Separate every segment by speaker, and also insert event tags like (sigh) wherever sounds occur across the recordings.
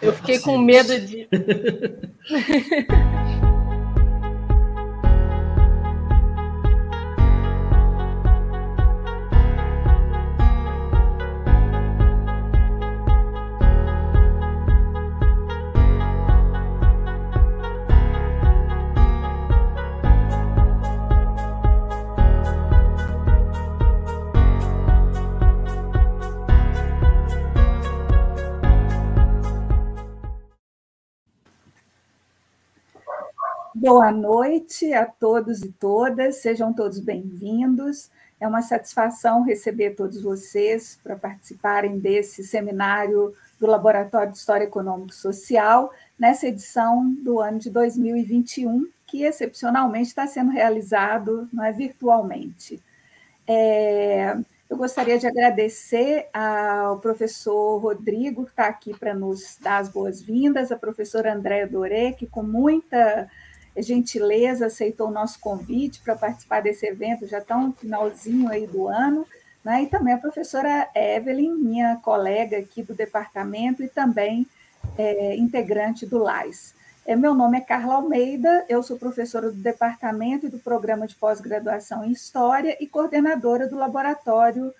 Speaker 1: Eu fiquei com medo de. (laughs)
Speaker 2: boa noite a todos e todas, sejam todos bem-vindos. É uma satisfação receber todos vocês para participarem desse seminário do Laboratório de História Econômica e Social, nessa edição do ano de 2021, que excepcionalmente está sendo realizado não é, virtualmente. É, eu gostaria de agradecer ao professor Rodrigo, que está aqui para nos dar as boas-vindas, a professora Andréa Doré, que com muita gentileza, aceitou o nosso convite para participar desse evento, já está um finalzinho aí do ano, né? e também a professora Evelyn, minha colega aqui do departamento e também é, integrante do LAIS. É, meu nome é Carla Almeida, eu sou professora do departamento e do programa de pós-graduação em História e coordenadora do laboratório,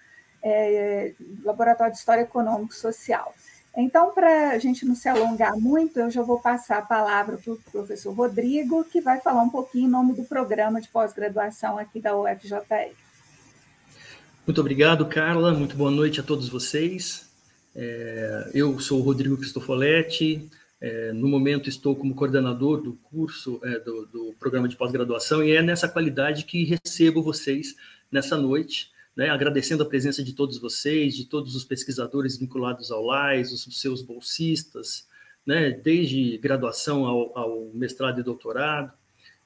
Speaker 2: é, laboratório de História Econômico Social. Então, para a gente não se alongar muito, eu já vou passar a palavra para o professor Rodrigo, que vai falar um pouquinho em nome do programa de pós-graduação aqui da UFJR.
Speaker 1: Muito obrigado, Carla. Muito boa noite a todos vocês. É, eu sou o Rodrigo Cristofoletti. É, no momento, estou como coordenador do curso é, do, do programa de pós-graduação e é nessa qualidade que recebo vocês nessa noite né, agradecendo a presença de todos vocês, de todos os pesquisadores vinculados ao LAIS, os seus bolsistas, né, desde graduação ao, ao mestrado e doutorado,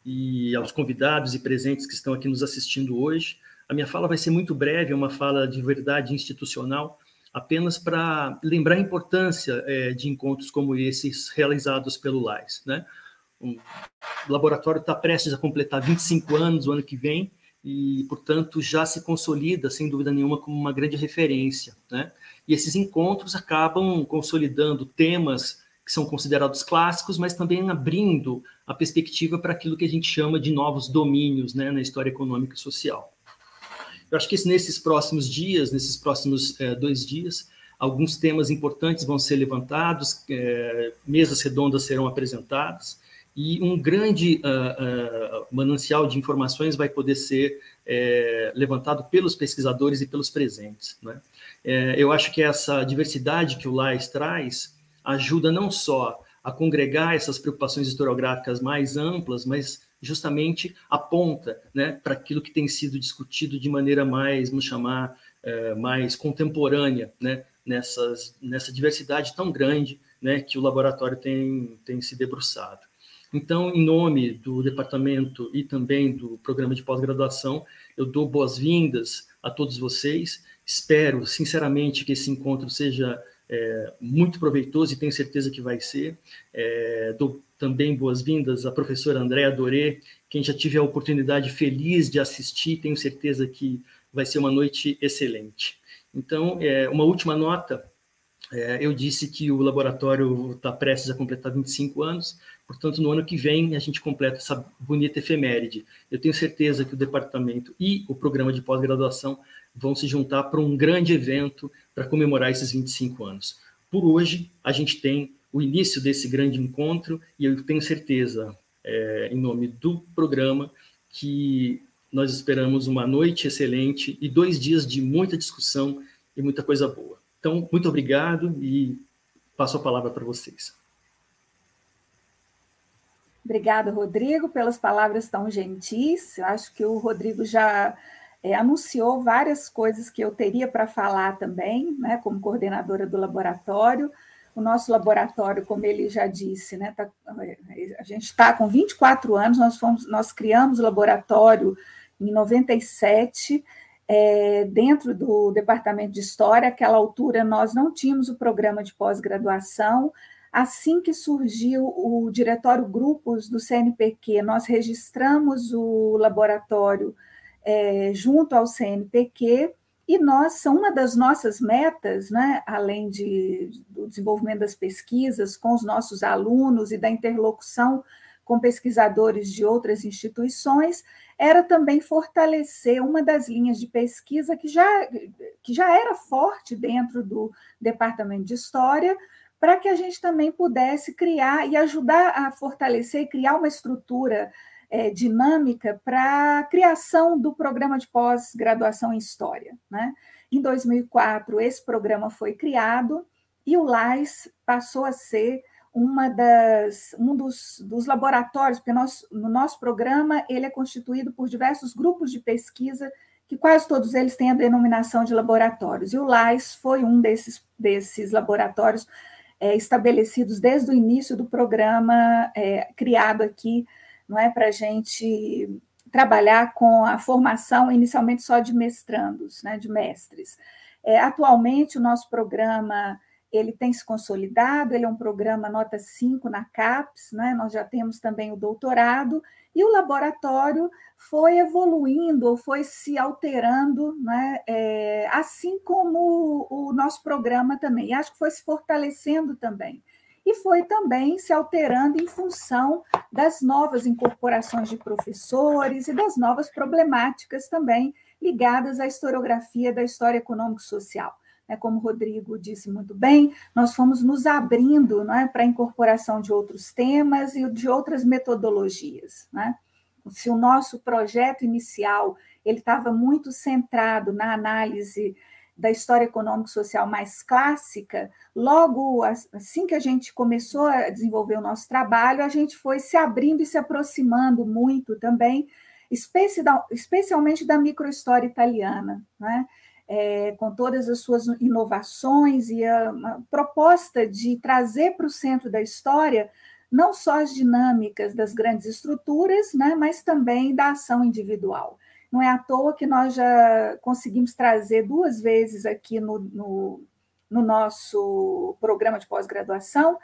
Speaker 1: e aos convidados e presentes que estão aqui nos assistindo hoje. A minha fala vai ser muito breve, é uma fala de verdade institucional, apenas para lembrar a importância é, de encontros como esses realizados pelo LAIS. Né? O laboratório está prestes a completar 25 anos o ano que vem, e, portanto, já se consolida, sem dúvida nenhuma, como uma grande referência. Né? E esses encontros acabam consolidando temas que são considerados clássicos, mas também abrindo a perspectiva para aquilo que a gente chama de novos domínios né, na história econômica e social. Eu acho que nesses próximos dias, nesses próximos é, dois dias, alguns temas importantes vão ser levantados, é, mesas redondas serão apresentadas, e um grande uh, uh, manancial de informações vai poder ser eh, levantado pelos pesquisadores e pelos presentes. Né? Eh, eu acho que essa diversidade que o LAIS traz ajuda não só a congregar essas preocupações historiográficas mais amplas, mas justamente aponta né, para aquilo que tem sido discutido de maneira mais, vamos chamar, eh, mais contemporânea, né, nessas, nessa diversidade tão grande né, que o laboratório tem, tem se debruçado. Então, em nome do departamento e também do programa de pós-graduação, eu dou boas-vindas a todos vocês. Espero, sinceramente, que esse encontro seja é, muito proveitoso e tenho certeza que vai ser. É, dou também boas-vindas à professora Andréa Doré, quem já tive a oportunidade feliz de assistir, tenho certeza que vai ser uma noite excelente. Então, é, uma última nota. É, eu disse que o laboratório está prestes a completar 25 anos. Portanto, no ano que vem, a gente completa essa bonita efeméride. Eu tenho certeza que o departamento e o programa de pós-graduação vão se juntar para um grande evento para comemorar esses 25 anos. Por hoje, a gente tem o início desse grande encontro e eu tenho certeza, é, em nome do programa, que nós esperamos uma noite excelente e dois dias de muita discussão e muita coisa boa. Então, muito obrigado e passo a palavra para vocês.
Speaker 2: Obrigada, Rodrigo, pelas palavras tão gentis. Eu acho que o Rodrigo já é, anunciou várias coisas que eu teria para falar também, né, como coordenadora do laboratório. O nosso laboratório, como ele já disse, né, tá, é, a gente está com 24 anos, nós, fomos, nós criamos o laboratório em 97, é, dentro do Departamento de História. Aquela altura, nós não tínhamos o programa de pós-graduação, Assim que surgiu o Diretório Grupos do CNPq, nós registramos o laboratório é, junto ao CNPq, e nós, são uma das nossas metas, né, além de, do desenvolvimento das pesquisas com os nossos alunos e da interlocução com pesquisadores de outras instituições, era também fortalecer uma das linhas de pesquisa que já, que já era forte dentro do Departamento de História, para que a gente também pudesse criar e ajudar a fortalecer e criar uma estrutura é, dinâmica para a criação do programa de pós-graduação em História. Né? Em 2004, esse programa foi criado e o LAIS passou a ser uma das, um dos, dos laboratórios, porque nós, no nosso programa ele é constituído por diversos grupos de pesquisa, que quase todos eles têm a denominação de laboratórios, e o LAIS foi um desses, desses laboratórios é, estabelecidos desde o início do programa é, criado aqui, não é para a gente trabalhar com a formação inicialmente só de mestrandos, né, de mestres. É, atualmente o nosso programa ele tem se consolidado, ele é um programa nota 5 na CAPES, né? nós já temos também o doutorado, e o laboratório foi evoluindo, ou foi se alterando, né? É, assim como o, o nosso programa também, e acho que foi se fortalecendo também. E foi também se alterando em função das novas incorporações de professores e das novas problemáticas também ligadas à historiografia da história econômico-social né, como o Rodrigo disse muito bem, nós fomos nos abrindo né, para a incorporação de outros temas e de outras metodologias. Né? Se o nosso projeto inicial ele estava muito centrado na análise da história econômico-social mais clássica, logo assim que a gente começou a desenvolver o nosso trabalho, a gente foi se abrindo e se aproximando muito também, especialmente da microhistória italiana. Né? é, com todas as suas inovações e a, a proposta de trazer para o centro da história não só as dinâmicas das grandes estruturas, né, mas também da ação individual. Não é à toa que nós já conseguimos trazer duas vezes aqui no, no, no nosso programa de pós-graduação,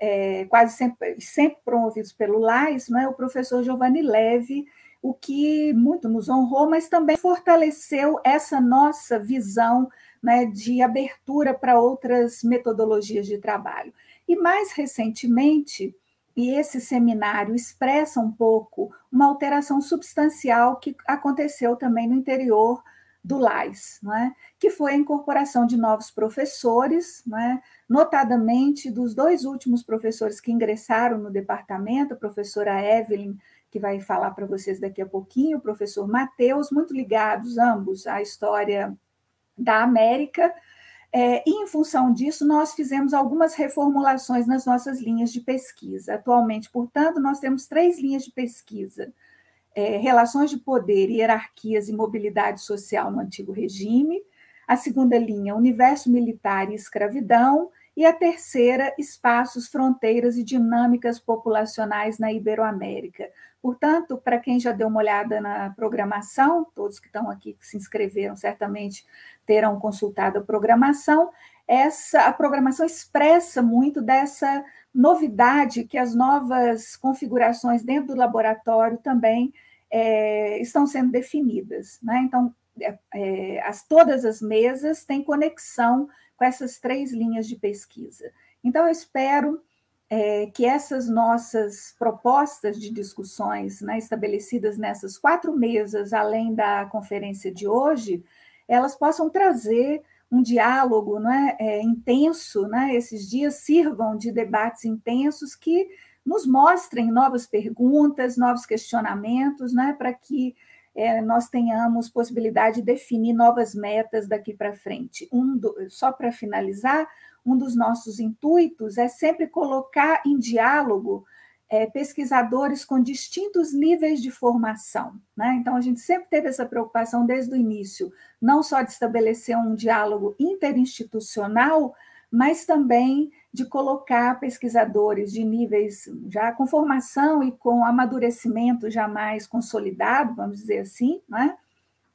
Speaker 2: é, quase sempre, sempre promovidos pelo LAIS, né, o professor Giovanni Leve, o que muito nos honrou, mas também fortaleceu essa nossa visão né, de abertura para outras metodologias de trabalho. E mais recentemente, e esse seminário expressa um pouco uma alteração substancial que aconteceu também no interior do LAIS, né, que foi a incorporação de novos professores, né, notadamente dos dois últimos professores que ingressaram no departamento, a professora Evelyn que vai falar para vocês daqui a pouquinho, o professor Matheus, muito ligados ambos à história da América. É, e em função disso, nós fizemos algumas reformulações nas nossas linhas de pesquisa. Atualmente, portanto, nós temos três linhas de pesquisa: é, relações de poder, hierarquias e mobilidade social no antigo regime. A segunda linha, universo militar e escravidão. E a terceira, espaços, fronteiras e dinâmicas populacionais na Iberoamérica. Portanto, para quem já deu uma olhada na programação, todos que estão aqui que se inscreveram certamente terão consultado a programação. Essa a programação expressa muito dessa novidade que as novas configurações dentro do laboratório também é, estão sendo definidas. Né? Então, é, é, as, todas as mesas têm conexão com essas três linhas de pesquisa. Então, eu espero é, que essas nossas propostas de discussões né, estabelecidas nessas quatro mesas, além da conferência de hoje, elas possam trazer um diálogo né, é, intenso, né, esses dias sirvam de debates intensos que nos mostrem novas perguntas, novos questionamentos, né, para que é, nós tenhamos possibilidade de definir novas metas daqui para frente. Um do, só para finalizar, um dos nossos intuitos é sempre colocar em diálogo é, pesquisadores com distintos níveis de formação. Né? Então, a gente sempre teve essa preocupação desde o início, não só de estabelecer um diálogo interinstitucional, mas também de colocar pesquisadores de níveis já com formação e com amadurecimento já mais consolidado, vamos dizer assim, né?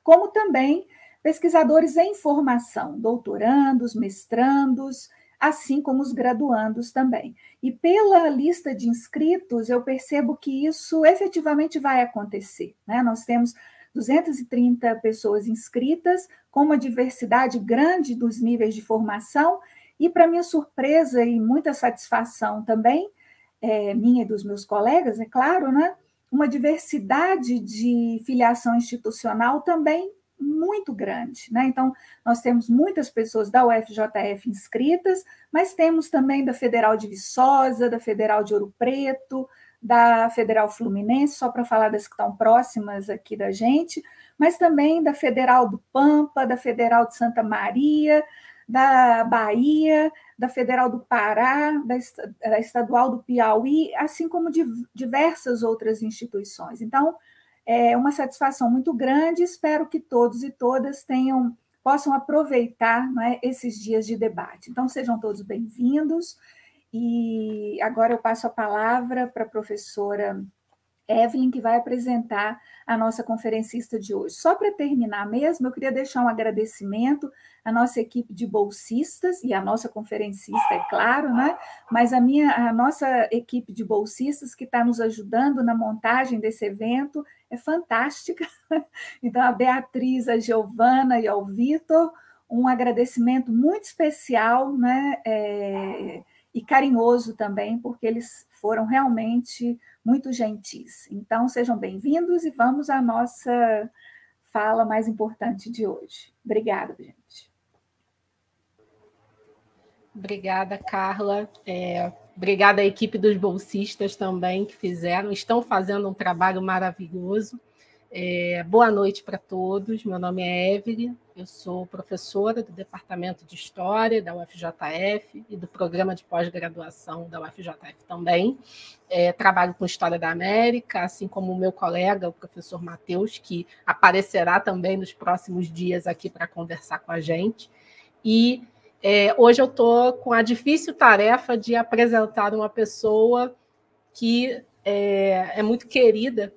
Speaker 2: como também pesquisadores em formação, doutorandos, mestrandos, assim como os graduandos também. E pela lista de inscritos, eu percebo que isso efetivamente vai acontecer. Né? Nós temos 230 pessoas inscritas, com uma diversidade grande dos níveis de formação, e para minha surpresa e muita satisfação também, é, minha e dos meus colegas, é claro, né? uma diversidade de filiação institucional também muito grande. Né? Então, nós temos muitas pessoas da UFJF inscritas, mas temos também da Federal de Viçosa, da Federal de Ouro Preto, da Federal Fluminense, só para falar das que estão próximas aqui da gente, mas também da Federal do Pampa, da Federal de Santa Maria, da Bahia, da Federal do Pará, da, Estadual do Piauí, assim como de diversas outras instituições. Então, é uma satisfação muito grande. Espero que todos e todas tenham possam aproveitar é, esses dias de debate. Então, sejam todos bem-vindos. E agora eu passo a palavra para a professora Evelyn, que vai apresentar a nossa conferencista de hoje. Só para terminar mesmo, eu queria deixar um agradecimento à nossa equipe de bolsistas e à nossa conferencista, é claro, né? Mas a minha, a nossa equipe de bolsistas que está nos ajudando na montagem desse evento é fantástica. (laughs) Então, a Beatriz, a Giovana e ao Vitor, um agradecimento muito especial, né? É e carinhoso também, porque eles foram realmente muito gentis. Então, sejam bem-vindos e vamos à nossa fala mais importante de hoje. Obrigada, gente.
Speaker 3: Obrigada, Carla. É, obrigada à equipe dos bolsistas também que fizeram, estão fazendo um trabalho maravilhoso. É, boa noite para todos. Meu nome é Evelyn, eu sou professora do Departamento de História da UFJF e do Programa de Pós-Graduação da UFJF também. É, trabalho com História da América, assim como o meu colega, o professor Matheus, que aparecerá também nos próximos dias aqui para conversar com a gente. E é, hoje eu estou com a difícil tarefa de apresentar uma pessoa que é, é muito querida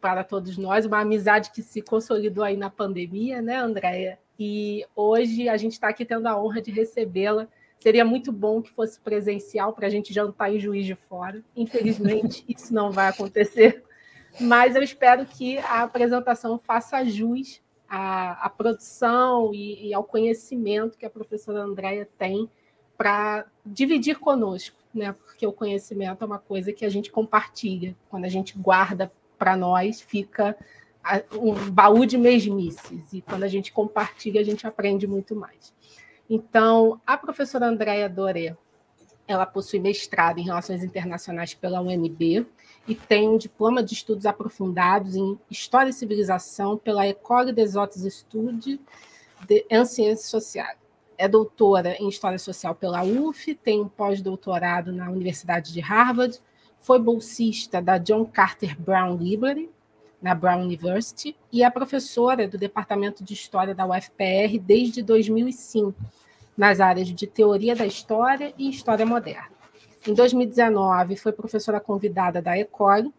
Speaker 3: para todos nós, uma amizade que se consolidou aí na pandemia, né, Andréia? E hoje a gente está aqui tendo a honra de recebê-la. Seria muito bom que fosse presencial para a gente jantar em Juiz de Fora. Infelizmente, (laughs) isso não vai acontecer. Mas eu espero que a apresentação faça jus à, à produção e, e, ao conhecimento que a professora Andréia tem para dividir conosco, né? porque o conhecimento é uma coisa que a gente compartilha. Quando a gente guarda para nós fica um baú de mesmices, e quando a gente compartilha, a gente aprende muito mais. Então, a professora Andréia Doré, ela possui mestrado em Relações Internacionais pela UNB e tem um diploma de estudos aprofundados em História e Civilização pela École des Hautes Études en Ciências Sociais. É doutora em História Social pela UF, tem um pós-doutorado na Universidade de Harvard foi bolsista da John Carter Brown Library, na Brown University, e é professora do Departamento de História da UFPR desde 2005, nas áreas de Teoria da História e História Moderna. Em 2019, foi professora convidada da ECOL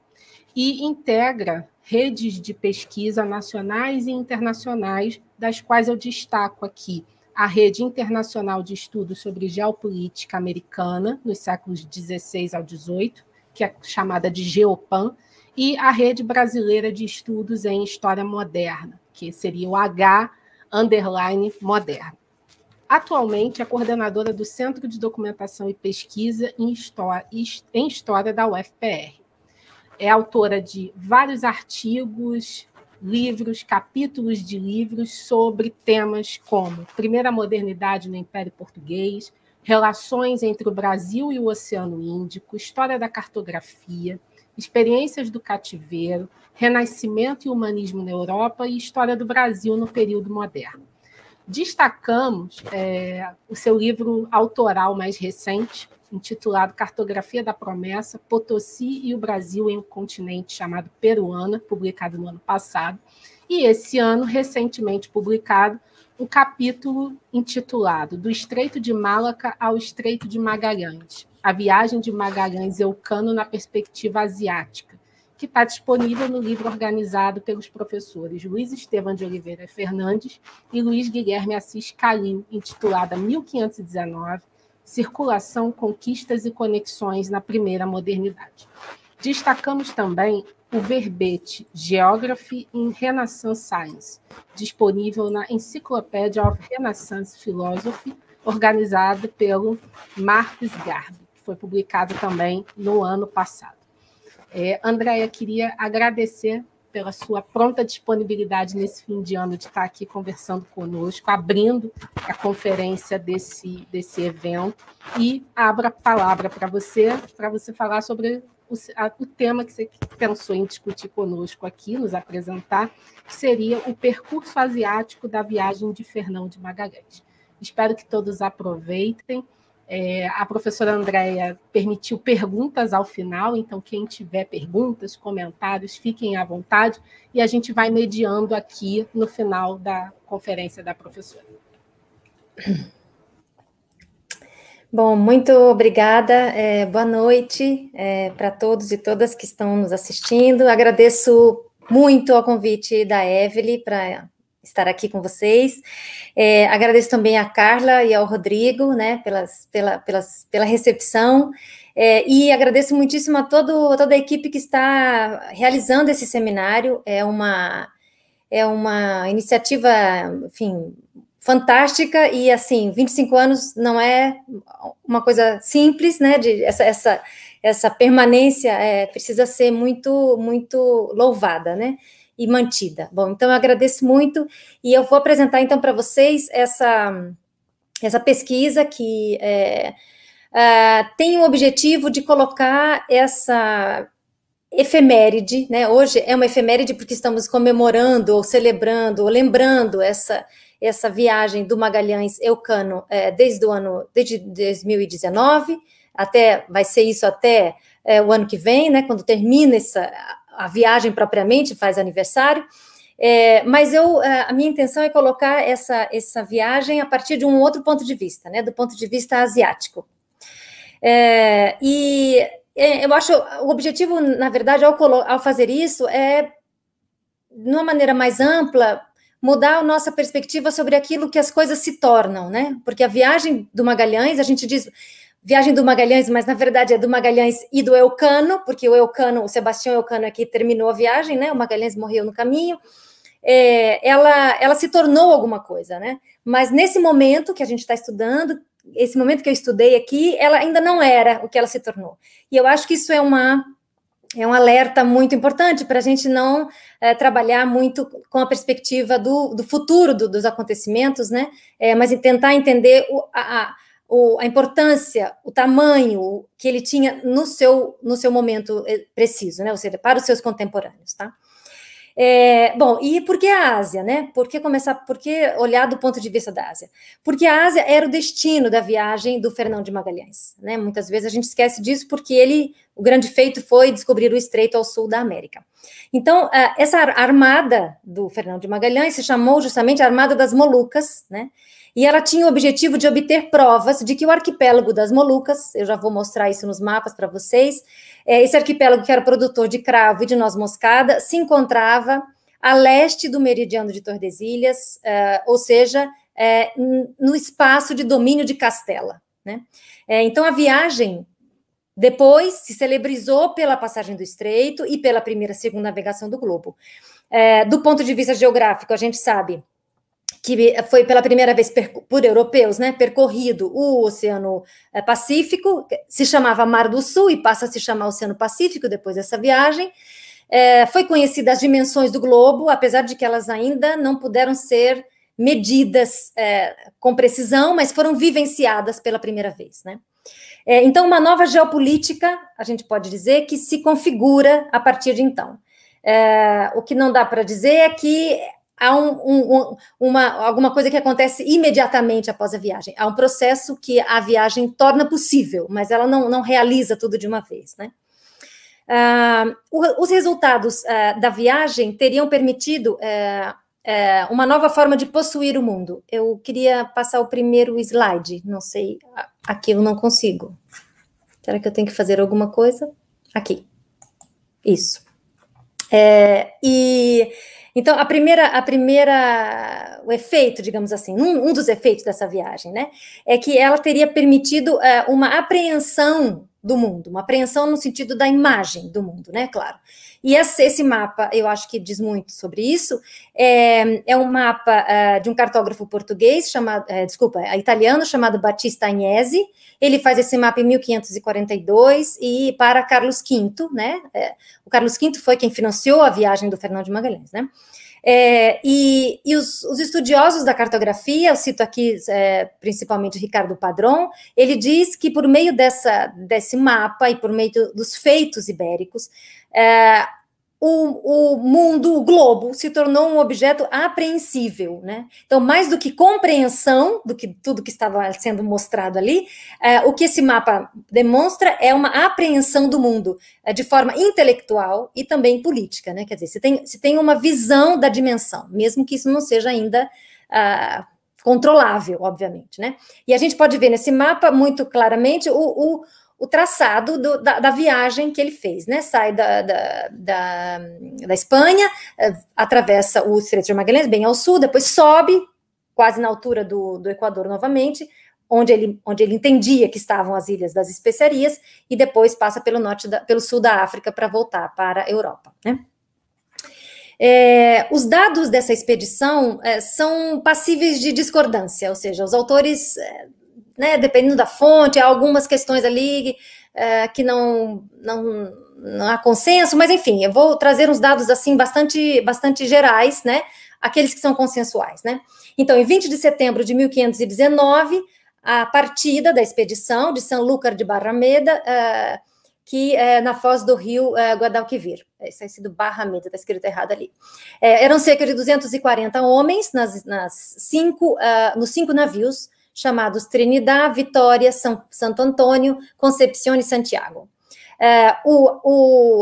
Speaker 3: e integra redes de pesquisa nacionais e internacionais, das quais eu destaco aqui a Rede Internacional de Estudos sobre Geopolítica Americana nos séculos 16 ao 18, que é chamada de GEOPAN, e a Rede Brasileira de Estudos em História Moderna, que seria o H underline moderna. Atualmente é coordenadora do Centro de Documentação e Pesquisa em História, em História da UFPR. É autora de vários artigos, livros, capítulos de livros sobre temas como Primeira Modernidade no Império Português, relações entre o Brasil e o Oceano Índico, história da cartografia, experiências do cativeiro, renascimento e humanismo na Europa e história do Brasil no período moderno. Destacamos é, o seu livro autoral mais recente, intitulado Cartografia da Promessa, Potosí e o Brasil em um Continente chamado Peruana, publicado no ano passado, e esse ano, recentemente publicado, um capítulo intitulado Do Estreito de Malaca ao Estreito de Magalhães, a viagem de Magalhães e o cano na perspectiva asiática, que está disponível no livro organizado pelos professores Luiz Estevam de Oliveira Fernandes e Luiz Guilherme Assis Calil, intitulada 1519, Circulação, Conquistas e Conexões na Primeira Modernidade. Destacamos também o verbete Geography in Renaissance Science, disponível na Encyclopedia of Renaissance Philosophy, organizado pelo Marcos Garbi, que foi publicado também no ano passado. É, Andréia, queria agradecer pela sua pronta disponibilidade nesse fim de ano de estar aqui conversando conosco, abrindo a conferência desse, desse evento. E abro a palavra para você, para você falar sobre o, a, o tema que você pensou em discutir conosco aqui, nos apresentar, seria o percurso asiático da viagem de Fernão de Magalhães. Espero que todos aproveitem. É, a professora Andréia permitiu perguntas ao final, então quem tiver perguntas, comentários, fiquem à vontade e a gente vai mediando aqui no final da conferência da professora.
Speaker 4: Bom, muito obrigada. É, boa noite é, para todos e todas que estão nos assistindo. Agradeço muito ao convite da Evelyn para estar aqui com vocês. É, agradeço também a Carla e ao Rodrigo, né, pelas, pela, pelas, pela recepção. É, e agradeço muitíssimo a, todo, a toda a equipe que está realizando esse seminário. É uma, é uma iniciativa, enfim, fantástica e assim, 25 anos não é uma coisa simples, né? De essa essa essa permanência é, precisa ser muito muito louvada, né? E mantida. Bom, então eu agradeço muito e eu vou apresentar então para vocês essa essa pesquisa que é, é, tem o objetivo de colocar essa efeméride, né? Hoje é uma efeméride porque estamos comemorando ou celebrando ou lembrando essa essa viagem do Magalhães Eucano é, desde o ano desde 2019 até vai ser isso até é, o ano que vem, né? Quando termina essa a viagem propriamente faz aniversário. É, mas eu, a minha intenção é colocar essa, essa viagem a partir de um outro ponto de vista, né, do ponto de vista asiático. É, e eu acho o objetivo, na verdade, ao, ao fazer isso é, de uma maneira mais ampla, mudar a nossa perspectiva sobre aquilo que as coisas se tornam, né? Porque a viagem do Magalhães, a gente diz viagem do Magalhães, mas na verdade é do Magalhães e do Elcano, porque o Elcano, o Sebastião Elcano aqui é terminou a viagem, né? O Magalhães morreu no caminho. É, ela, ela se tornou alguma coisa, né? Mas nesse momento que a gente está estudando, esse momento que eu estudei aqui, ela ainda não era o que ela se tornou. E eu acho que isso é uma é um alerta muito importante para a gente não é, trabalhar muito com a perspectiva do, do futuro do, dos acontecimentos, né? É, mas tentar entender o, a, o, a importância, o tamanho que ele tinha no seu, no seu momento é, preciso, né? Ou seja, para os seus contemporâneos, tá? É, bom, e por que a Ásia, né? Por que começar, por que olhar do ponto de vista da Ásia? Porque a Ásia era o destino da viagem do Fernão de Magalhães, né? Muitas vezes a gente esquece disso porque ele, o grande feito foi descobrir o estreito ao sul da América. Então, essa armada do Fernão de Magalhães se chamou justamente a Armada das Molucas, né? E ela tinha o objetivo de obter provas de que o arquipélago das Molucas, eu já vou mostrar isso nos mapas para vocês, é, esse arquipélago que era produtor de cravo e de noz moscada, se encontrava a leste do meridiano de Tordesilhas, é, ou seja, é, no espaço de domínio de Castela. Né? É, então, a viagem depois se celebrizou pela passagem do Estreito e pela primeira e segunda navegação do globo. É, do ponto de vista geográfico, a gente sabe que foi pela primeira vez por europeus, né, percorrido o Oceano eh, Pacífico, se chamava Mar do Sul e passa a se chamar Oceano Pacífico depois dessa viagem. É, foi conhecida as dimensões do globo, apesar de que elas ainda não puderam ser medidas é, com precisão, mas foram vivenciadas pela primeira vez, né? É, então, uma nova geopolítica, a gente pode dizer, que se configura a partir de então. o que não dá para dizer é que há um, um, uma, alguma coisa que acontece imediatamente após a viagem. Há um processo que a viagem torna possível, mas ela não, não realiza tudo de uma vez, né? Ah, os resultados ah, da viagem teriam permitido eh, eh, uma nova forma de possuir o mundo. Eu queria passar o primeiro slide, não sei, aqui eu não consigo. Será que eu tenho que fazer alguma coisa? Aqui. Isso. Eh, e então, a primeira, a primeira, o efeito, digamos assim, um, um dos efeitos dessa viagem, né, é que ela teria permitido uh, uma apreensão do mundo, uma apreensão no sentido da imagem do mundo, né, claro. E esse mapa, eu acho que diz muito sobre isso, é, é um mapa uh, de um cartógrafo português, chamado, uh, desculpa, é italiano, chamado Batista Agnese. Ele faz esse mapa em 1542 e para Carlos V, né? o Carlos V foi quem financiou a viagem do Fernão de Magalhães, né? É, e, e os, os, estudiosos da cartografia, eu cito aqui é, principalmente Ricardo Padron, ele diz que por meio dessa, desse mapa e por meio dos feitos ibéricos, é, o, o, mundo, o globo, se tornou um objeto apreensível, né? Então, mais do que compreensão do que tudo que estava sendo mostrado ali, é, o que esse mapa demonstra é uma apreensão do mundo é, de forma intelectual e também política, né? Quer dizer, se tem, se tem uma visão da dimensão, mesmo que isso não seja ainda ah, controlável, obviamente, né? E a gente pode ver nesse mapa muito claramente o, o o traçado do, da, da, viagem que ele fez, né? Sai da, da, da, da Espanha, é, atravessa o Estreito de Magalhães, bem ao sul, depois sobe, quase na altura do, do Equador novamente, onde ele, onde ele entendia que estavam as Ilhas das Especiarias, e depois passa pelo norte da, pelo sul da África para voltar para a Europa, né? É, os dados dessa expedição é, são passíveis de discordância, ou seja, os autores é, né, dependendo da fonte, há algumas questões ali é, que não, não, não há consenso, mas enfim, eu vou trazer uns dados assim bastante, bastante gerais, né, aqueles que são consensuais, né. Então, em 20 de setembro de 1519, a partida da expedição de São Sanlúcar de Barrameda, é, que é na foz do rio é, Guadalquivir. É, isso aí sido Barrameda, está escrito errado ali. É, eram cerca de 240 homens nas, nas cinco, uh, nos cinco navios, chamados Trinidad, Vitória, São, Santo Antônio, Concepción e Santiago. É, o,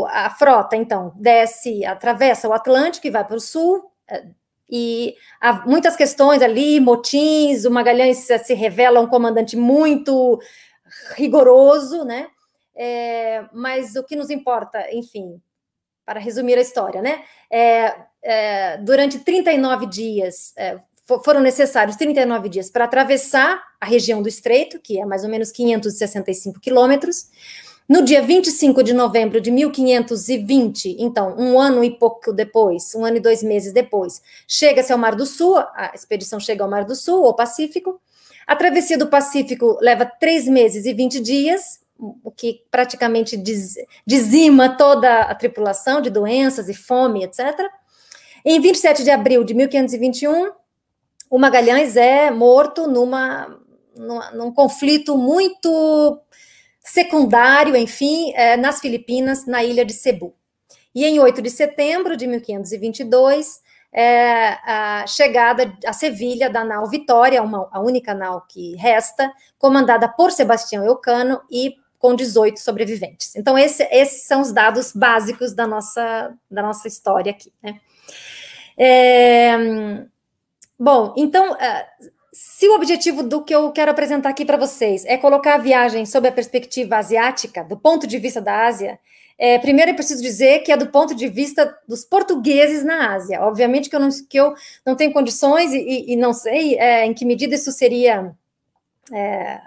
Speaker 4: o, a frota, então, desce, atravessa o Atlântico e vai para o sul, é, e há muitas questões ali, motins, o Magalhães se revela um comandante muito rigoroso, né? É, mas o que nos importa, enfim, para resumir a história, né? É, é, durante 39 dias, é, foram necessários 39 dias para atravessar a região do estreito, que é mais ou menos 565 quilômetros. No dia 25 de novembro de 1520, então, um ano e pouco depois, um ano e dois meses depois, chega-se ao Mar do Sul, a expedição chega ao Mar do Sul, ao Pacífico. A travessia do Pacífico leva três meses e 20 dias, o que praticamente diz, dizima toda a tripulação de doenças e fome, etc. Em 27 de abril de 1521, o Magalhães é morto numa, numa num conflito muito secundário, enfim, é, nas Filipinas, na ilha de Cebu. E em 8 de setembro de 1522, é, a chegada a Sevilha da nau Vitória, uma, a única nau que resta, comandada por Sebastião Eucano e com 18 sobreviventes. Então, esse, esses são os dados básicos da nossa, da nossa história aqui. Né? É, Bom, então, eh, se o objetivo do que eu quero apresentar aqui para vocês é colocar a viagem sob a perspectiva asiática, do ponto de vista da Ásia, é, primeiro eu preciso dizer que é do ponto de vista dos portugueses na Ásia. Obviamente que eu não, que eu não tenho condições e, e não sei é, em que medida isso seria. É,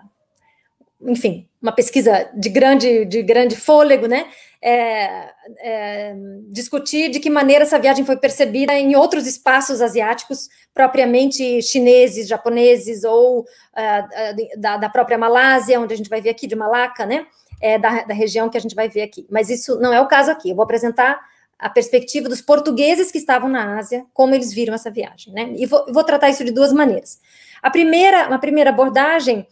Speaker 4: enfim, uma pesquisa de grande, de grande fôlego, né? é, é, discutir de que maneira essa viagem foi percebida em outros espaços asiáticos, propriamente chineses, japoneses ou é, é, da, da, própria Malásia, onde a gente vai ver aqui de Malaca, né? É, da, da, região que a gente vai ver aqui. Mas isso não é o caso aqui. Eu vou apresentar a perspectiva dos portugueses que estavam na Ásia, como eles viram essa viagem, né? E vou, vou tratar isso de duas maneiras. A primeira, uma primeira abordagem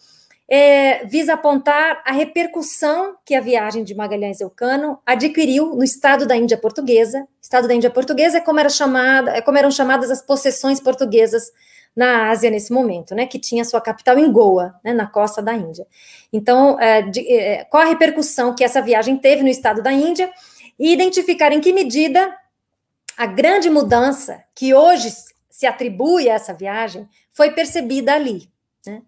Speaker 4: é, visa apontar a repercussão que a viagem de Magalhães Elcano adquiriu no estado da Índia Portuguesa. Estado da Índia Portuguesa é como, era chamada, é como eram chamadas as possessões portuguesas na Ásia nesse momento, né, que tinha sua capital em Goa, né, na costa da Índia. Então, é, de, é, qual a repercussão que essa viagem teve no estado da Índia e identificar em que medida a grande mudança que hoje se atribui a essa viagem foi percebida ali. Né?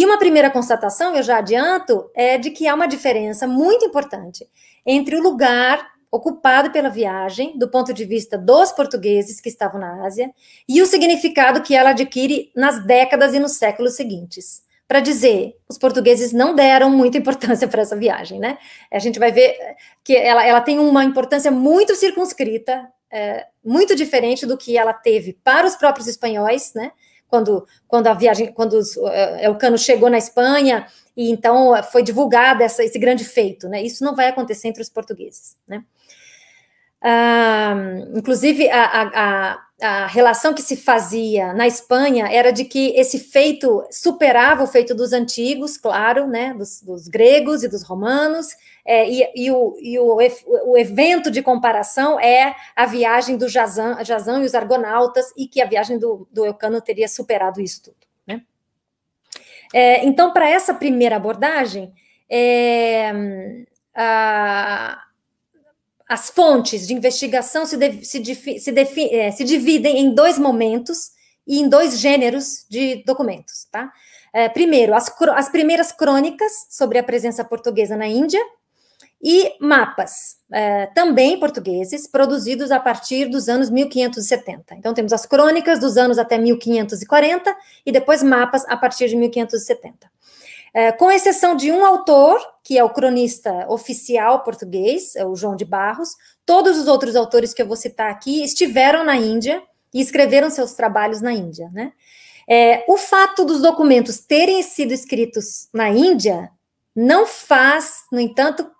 Speaker 4: E uma primeira constatação, eu já adianto, é de que há uma diferença muito importante entre o lugar ocupado pela viagem, do ponto de vista dos portugueses que estavam na Ásia, e o significado que ela adquire nas décadas e nos séculos seguintes. Para dizer, os portugueses não deram muita importância (laughs) para essa viagem, né? A gente vai ver que ela, ela tem uma importância muito circunscrita, é, muito diferente do que ela teve para os próprios espanhóis, né? quando, quando a viagem, quando uh, o Cano chegou na Espanha, e então eh, foi divulgado essa, esse grande feito, né? Isso não vai acontecer entre os portugueses, né? Ah, inclusive, a, a a relação que se fazia na Espanha era de que esse feito superava o feito dos antigos, claro, né, dos, dos gregos e dos romanos, é, e, e, o, e o, o, evento de comparação é a viagem do Jazão, Jazão e os Argonautas, e que a viagem do, do Eucano teria superado isso tudo. Né? É, então, para essa primeira abordagem, é, a, as fontes de investigação se, de, se, difi, se, defi, é, se, dividem em dois momentos e em dois gêneros de documentos, tá? É, primeiro, as, as, primeiras crônicas sobre a presença portuguesa na Índia e mapas, é, também portugueses, produzidos a partir dos anos 1570. Então, temos as crônicas dos anos até 1540 e depois mapas a partir de 1570. É, com exceção de um autor, que é o cronista oficial português, é o João de Barros, todos os outros autores que eu vou citar aqui estiveram na Índia e escreveram seus trabalhos na Índia, né? É, o fato dos documentos terem sido escritos na Índia não faz, no entanto,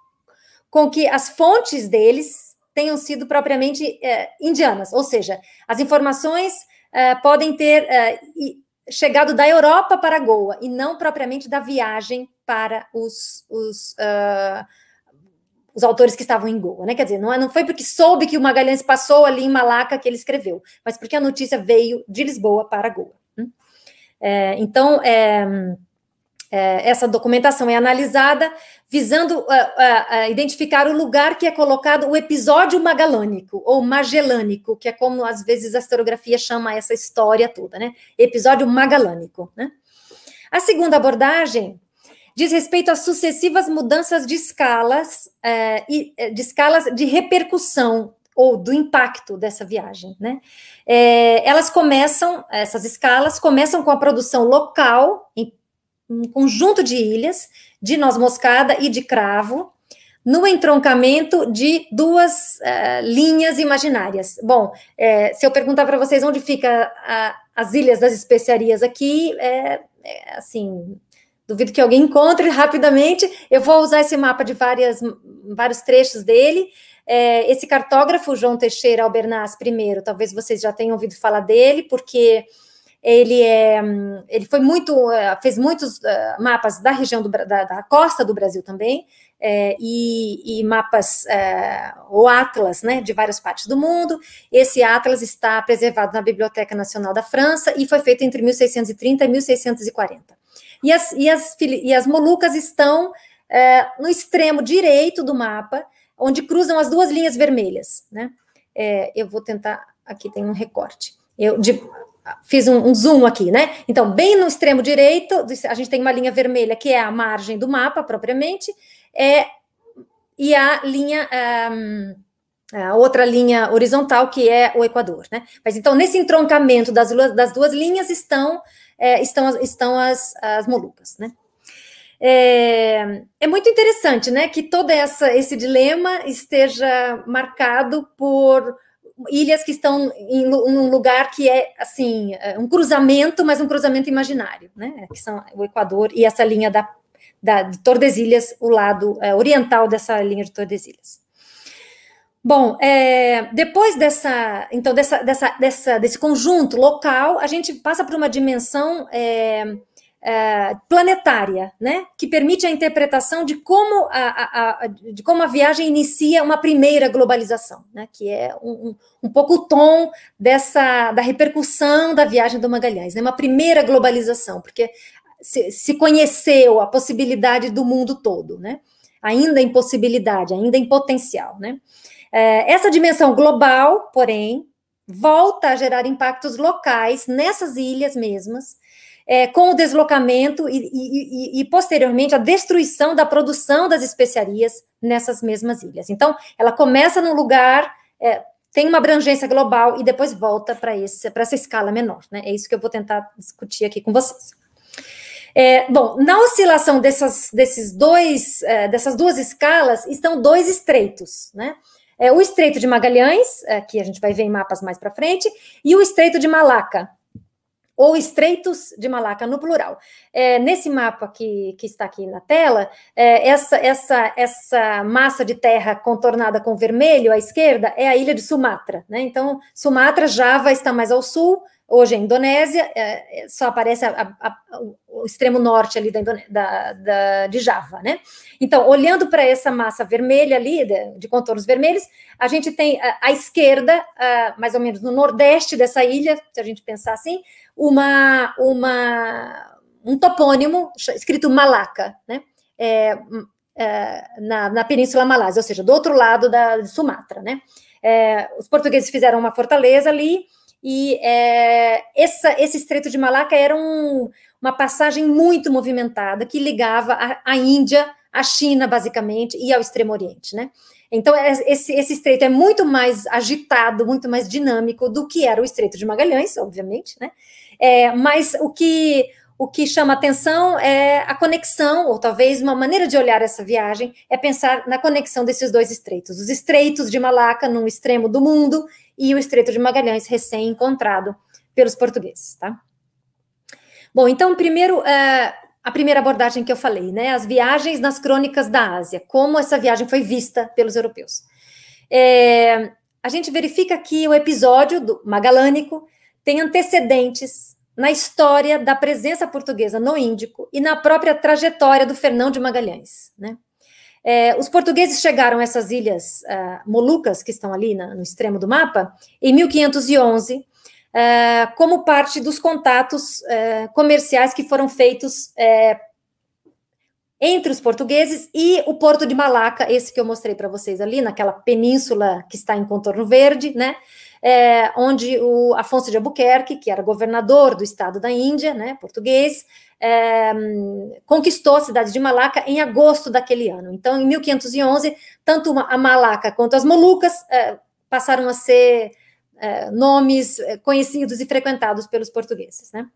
Speaker 4: com que as fontes deles tenham sido propriamente é, indianas, ou seja, as informações é, podem ter é, chegado da Europa para Goa, e não propriamente da viagem para os, os, uh, os autores que estavam em Goa, né? Quer dizer, não, é, não foi porque soube que o Magalhães passou ali em Malaca que ele escreveu, mas porque a notícia veio de Lisboa para Goa. Hum? É, então, é, é, essa documentação é analisada visando ah, ah, ah, identificar o lugar que é colocado o episódio magalânico ou magelânico, que é como às vezes a historiografia chama essa história toda, né? Episódio magalânico, né? A segunda abordagem diz respeito às sucessivas mudanças de escalas é, e é, de escalas de repercussão ou do impacto dessa viagem, né? É, elas começam, essas escalas começam com a produção local, em um conjunto de ilhas de noz moscada e de cravo no entroncamento de duas uh, linhas imaginárias. Bom, é, se eu perguntar para vocês onde fica a, as ilhas das especiarias aqui, é, é, assim, duvido que alguém encontre (laughs) rapidamente. Eu vou usar esse mapa de várias, vários trechos dele. É, esse cartógrafo João Teixeira Albernaz primeiro, talvez vocês já tenham ouvido falar dele, porque ele, é, hum, ele foi muito, eh, fez muitos eh, mapas da região do, da, da, costa do Brasil também, é, e, e, mapas, é, ou atlas, né, de várias partes do mundo. Esse atlas está preservado na Biblioteca Nacional da França e foi feito entre 1630 e 1640. E as, e as, e as Molucas estão é, no extremo direito do mapa, onde cruzam as duas linhas vermelhas, né? eu vou tentar, aqui tem um recorte. Eu, de, fiz um, um, zoom aqui, né? Então, bem no extremo direito, a gente tem uma linha vermelha que é a margem do mapa propriamente, é, e a linha. Um, ah, a outra linha horizontal que é o Equador, né? Mas então nesse entroncamento das, das duas linhas estão é, estão, estão as, as Molucas, né? É, é, muito interessante, né, que todo essa, esse dilema esteja marcado por ilhas que estão em, um lugar que é assim é, um cruzamento, mas um cruzamento imaginário, né? Que são o Equador e essa linha da, da de Tordesilhas, o lado é, oriental dessa linha de Tordesilhas. Bom, é, depois dessa, então dessa, dessa, dessa, desse conjunto local, a gente passa para uma dimensão é, é, planetária, né? que permite a interpretação de como a, a, a, de como a viagem inicia uma primeira globalização, né? que é um, um, um pouco o tom dessa, da repercussão da viagem do Magalhães, né? uma primeira globalização, porque se, se conheceu a possibilidade do mundo todo, né? ainda em possibilidade, ainda em potencial. Né? É, essa dimensão global, porém, volta a gerar impactos locais nessas ilhas mesmas, é, com o deslocamento e, e, e, e, posteriormente, a destruição da produção das especiarias nessas mesmas ilhas. Então, ela começa num lugar, é, tem uma abrangência global e depois volta para essa escala menor. Né? É isso que eu vou tentar discutir aqui com vocês. É, bom, na oscilação dessas, desses dois, é, dessas duas escalas estão dois estreitos, né? É, o Estreito de Magalhães, é, que a gente vai ver em mapas mais para frente, e o Estreito de Malaca, ou estreitos de Malaca no plural. É, nesse mapa que, que está aqui na tela, é, essa, essa, essa massa de terra contornada com vermelho à esquerda é a ilha de Sumatra. Né? Então, Sumatra Java está mais ao sul, Hoje, é a Indonésia é, é, só aparece a, a, a, o extremo norte ali da, da, da, de Java, né? Então, olhando para essa massa vermelha ali, de, de, contornos vermelhos, a gente tem à esquerda, mais ou menos no nordeste dessa ilha, se a gente pensar assim, uma, uma, um topônimo escrito Malaca, né? É, hum, é, na, na, Península Malásia, ou seja, do outro lado da Sumatra, né? É, os portugueses fizeram uma fortaleza ali e é, essa, esse Estreito de Malaca era um, uma passagem muito movimentada que ligava a, a, Índia, a China, basicamente, e ao Extremo Oriente, né? Então, é, esse, esse estreito é muito mais agitado, muito mais dinâmico do que era o Estreito de Magalhães, obviamente, né? É, mas o que, o que chama atenção é a conexão, ou talvez uma maneira de olhar essa viagem, é pensar na conexão desses dois estreitos. Os estreitos de Malaca, num extremo do mundo, e o Estreito de Magalhães, recém-encontrado pelos portugueses, tá? Bom, então, primeiro, eh, a primeira abordagem que eu falei, né? As viagens nas crônicas da Ásia, como essa viagem foi vista pelos europeus. É, a gente verifica que o episódio do Magalhânico tem antecedentes na história da presença portuguesa no Índico e na própria trajetória do Fernão de Magalhães, né? É, os portugueses chegaram a essas ilhas uh, Molucas, que estão ali na, no extremo do mapa, em 1511, uh, é, como parte dos contatos uh, comerciais que foram feitos entre os portugueses e o porto de Malaca, esse que eu mostrei para vocês ali, naquela península que está em contorno verde, né? é, onde o Afonso de Albuquerque, que era governador do estado da Índia, né, português, é, conquistou a cidade de Malaca em agosto daquele ano. Então, em 1511, tanto a Malaca quanto as Molucas é, passaram a ser é, nomes é, conhecidos e frequentados pelos portugueses, né?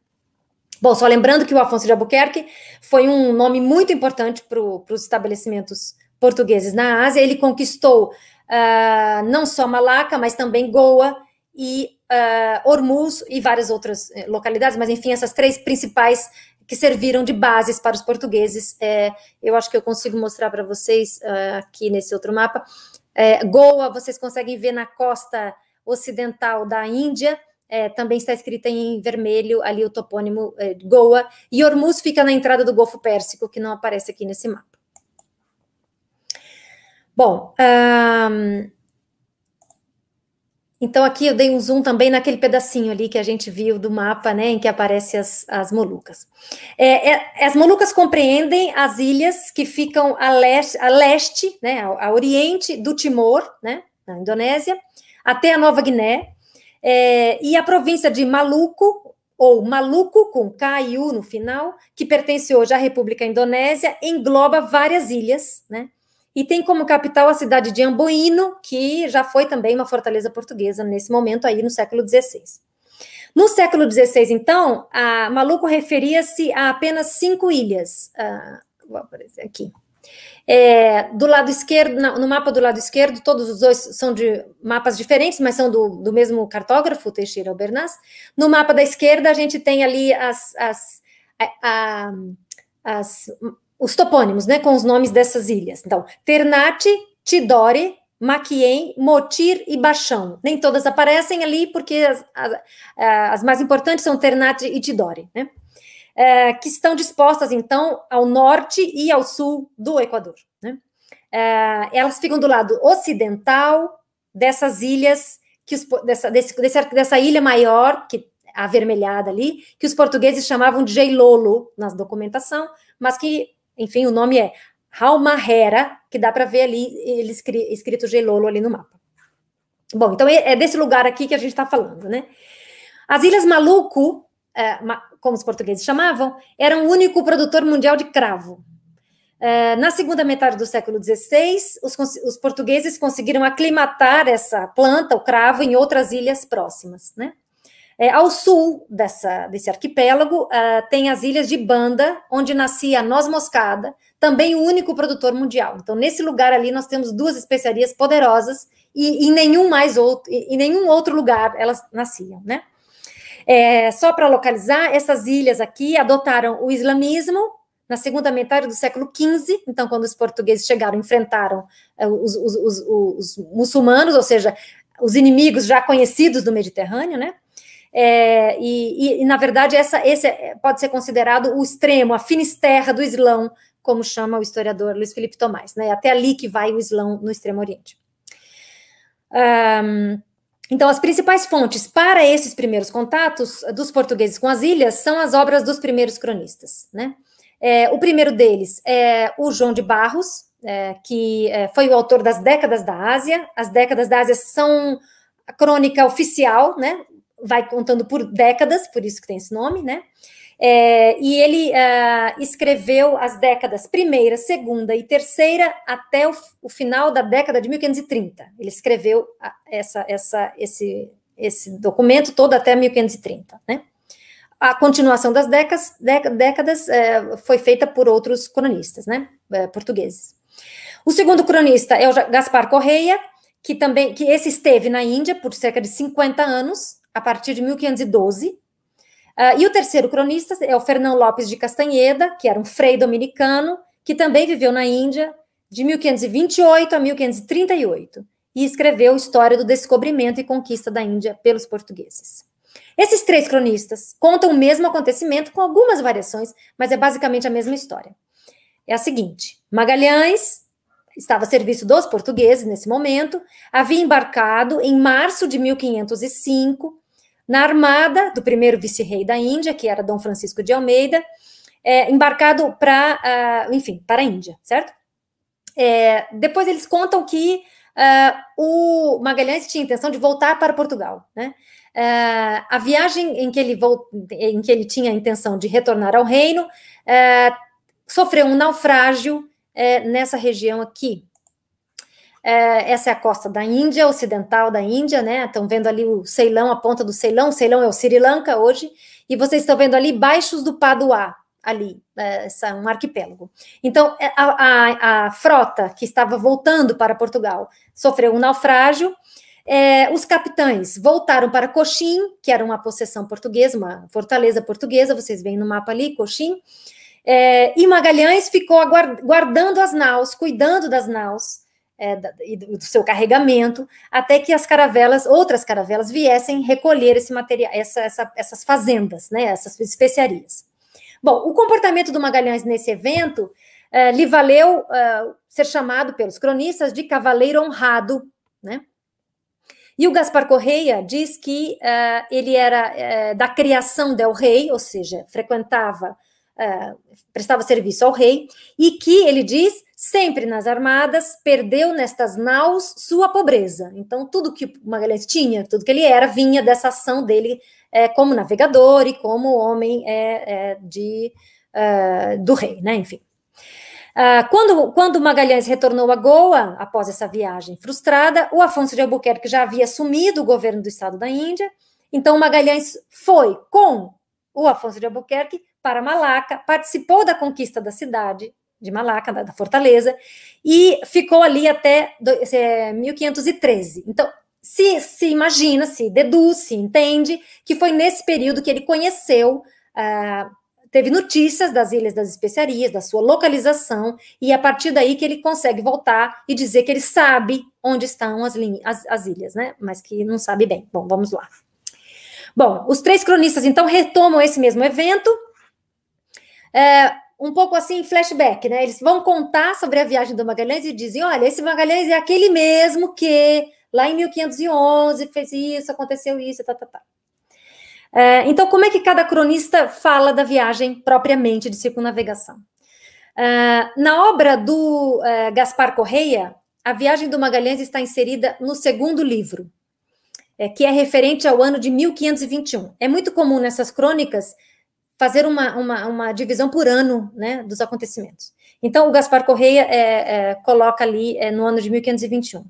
Speaker 4: Bom, só lembrando que o Afonso de Albuquerque foi um nome muito importante para os estabelecimentos portugueses na Ásia. Ele conquistou uh, não só Malaca, mas também Goa e uh, Hormuz e várias outras eh, localidades, mas enfim, essas três principais que serviram de bases para os portugueses. É, eu acho que eu consigo mostrar para vocês uh, aqui nesse outro mapa. É, Goa, vocês conseguem ver na costa ocidental da Índia, é, também está escrita em vermelho ali o topônimo Goa, e Hormuz fica na entrada do Golfo Pérsico, que não aparece aqui nesse mapa. Bom, então aqui eu dei um zoom também naquele pedacinho ali que a gente viu do mapa, né, em que aparecem as, as Molucas. É, é, as Molucas compreendem as ilhas que ficam a leste, a leste né, a, a oriente do Timor, né, na Indonésia, até a Nova Guiné, é, e a província de Maluco, ou Maluco, com K e U no final, que pertence hoje à República Indonésia, engloba várias ilhas, né, e tem como capital a cidade de Amboino, que já foi também uma fortaleza portuguesa nesse momento aí no século XVI. No século XVI, então, a Maluco referia-se a apenas cinco ilhas. Ah, vou aparecer aqui. É, do lado esquerdo, no mapa do lado esquerdo, todos os dois são de mapas diferentes, mas são do, do mesmo cartógrafo, Teixeira Albernaz. No mapa da esquerda, a gente tem ali as, as, a, a, as os topônimos, né, com os nomes dessas ilhas. Então, Ternate, Tidore, Maquien, Motir e Baixão. Nem todas aparecem ali, porque as, as, as mais importantes são Ternate e Tidore, né? É, que estão dispostas, então, ao norte e ao sul do Equador. Né? É, elas ficam do lado ocidental dessas ilhas, que os, dessa, desse, dessa ilha maior, que é avermelhada ali, que os portugueses chamavam de Geilolo nas documentação, mas que enfim, o nome é Halmahera, que dá para ver ali ele escrito Gelolo ali no mapa. Bom, então é, é desse lugar aqui que a gente está falando, né? As Ilhas Maluco, é, como os portugueses chamavam, eram o único produtor mundial de cravo. É, na segunda metade do século XVI, os, os portugueses conseguiram aclimatar essa planta, o cravo, em outras ilhas próximas, né? É, ao sul dessa, desse arquipélago, uh, tem as ilhas de Banda, onde nascia a noz moscada, também o único produtor mundial. Então, nesse lugar ali, nós temos duas especiarias poderosas e em nenhum mais outro, em nenhum outro lugar elas nasciam, né? É, só para localizar, essas ilhas aqui adotaram o islamismo na segunda metade do século XV, então, quando os portugueses chegaram, enfrentaram eh, os, os, os, os muçulmanos, ou seja, os inimigos já conhecidos do Mediterrâneo, né? É, e, e, na verdade, essa, esse é, pode ser considerado o extremo, a finisterra do Islão, como chama o historiador Luiz Felipe Tomás. Né? É até ali que vai o Islão no Extremo Oriente. Um, então, as principais fontes para esses primeiros contatos dos portugueses com as ilhas são as obras dos primeiros cronistas. Né? É, o primeiro deles é o João de Barros, é, que é, foi o autor das décadas da Ásia. As décadas da Ásia são a crônica oficial, né? vai contando por décadas, por isso que tem esse nome, né? É, e ele uh, escreveu as décadas primeira, segunda e terceira até o, o final da década de 1530. Ele escreveu essa, essa, esse, esse documento todo até 1530, né? A continuação das décadas, décadas foi feita por outros cronistas, né, é, portugueses. O segundo cronista é o Gaspar Correia, que também, que esse esteve na Índia por cerca de 50 anos, a partir de 1512. Uh, ah, e o terceiro cronista é o Fernão Lopes de Castanheda, que era um frei dominicano, que também viveu na Índia de 1528 a 1538 e escreveu a História do Descobrimento e Conquista da Índia pelos Portugueses. Esses três cronistas contam o mesmo acontecimento com algumas variações, mas é basicamente a mesma história. É a seguinte: Magalhães estava a serviço dos portugueses nesse momento, havia embarcado em março de 1505 na armada do primeiro vice-rei da Índia, que era Dom Francisco de Almeida, é, embarcado para, uh, ah, enfim, para a Índia, certo? É, depois eles contam que uh, o Magalhães tinha intenção de voltar para Portugal, né? Uh, a viagem em que, ele volt... em que ele tinha a intenção de retornar ao reino sofreu um naufrágio é, nessa região aqui, é, essa é a costa da Índia, ocidental da Índia, né? Estão vendo ali o Ceilão, a ponta do Ceilão. O Ceilão é o Sri Lanka hoje. E vocês estão vendo ali baixos do Paduá, ali, é, um arquipélago. Então, é, a, a, a, frota que estava voltando para Portugal sofreu um naufrágio. É, os capitães voltaram para Coxim, que era uma possessão portuguesa, uma fortaleza portuguesa, vocês veem no mapa ali, Coxim. É, e Magalhães ficou guardando as naus, cuidando das naus, é, e do seu carregamento, até que as caravelas, outras caravelas, viessem recolher esse material, essa, essa, essas fazendas, né, essas especiarias. Bom, o comportamento do Magalhães nesse evento é, lhe valeu é, ser chamado pelos cronistas de cavaleiro honrado, né? E o Gaspar Correia diz que uh, ele era uh, da criação del rei, ou seja, frequentava, prestava serviço ao rei, e que ele diz sempre nas armadas, perdeu nestas naus sua pobreza. Então, tudo que Magalhães tinha, tudo que ele era, vinha dessa ação dele é, como navegador e como homem é, é, de, é, do rei, né? Enfim. Uh, quando, quando, Magalhães retornou a Goa, após essa viagem frustrada, o Afonso de Albuquerque já havia assumido o governo do Estado da Índia, então Magalhães foi com o Afonso de Albuquerque para Malaca, participou da conquista da cidade de Malaca, da, da fortaleza, e ficou ali até do, é, 1513. Então, se, se imagina, se deduz, se entende que foi nesse período que ele conheceu, ah, teve notícias das Ilhas das Especiarias, da sua localização, e é a partir daí que ele consegue voltar e dizer que ele sabe onde estão as, as, as ilhas, né? Mas que não sabe bem. Bom, vamos lá. Bom, os três cronistas então retomam esse mesmo evento. É, um pouco assim, flashback, né? Eles vão contar sobre a viagem do Magalhães e dizem: olha, esse Magalhães é aquele mesmo que lá em 1511 fez isso, aconteceu isso, tá, tá, tá. É, então, como é que cada cronista fala da viagem propriamente de circunnavegação? É, na obra do é, Gaspar Correia, a viagem do Magalhães está inserida no segundo livro, é, que é referente ao ano de 1521. É muito comum nessas crônicas fazer uma, uma, uma divisão por ano né, dos acontecimentos. Então, o Gaspar Correia é, é, coloca ali é, no ano de 1521.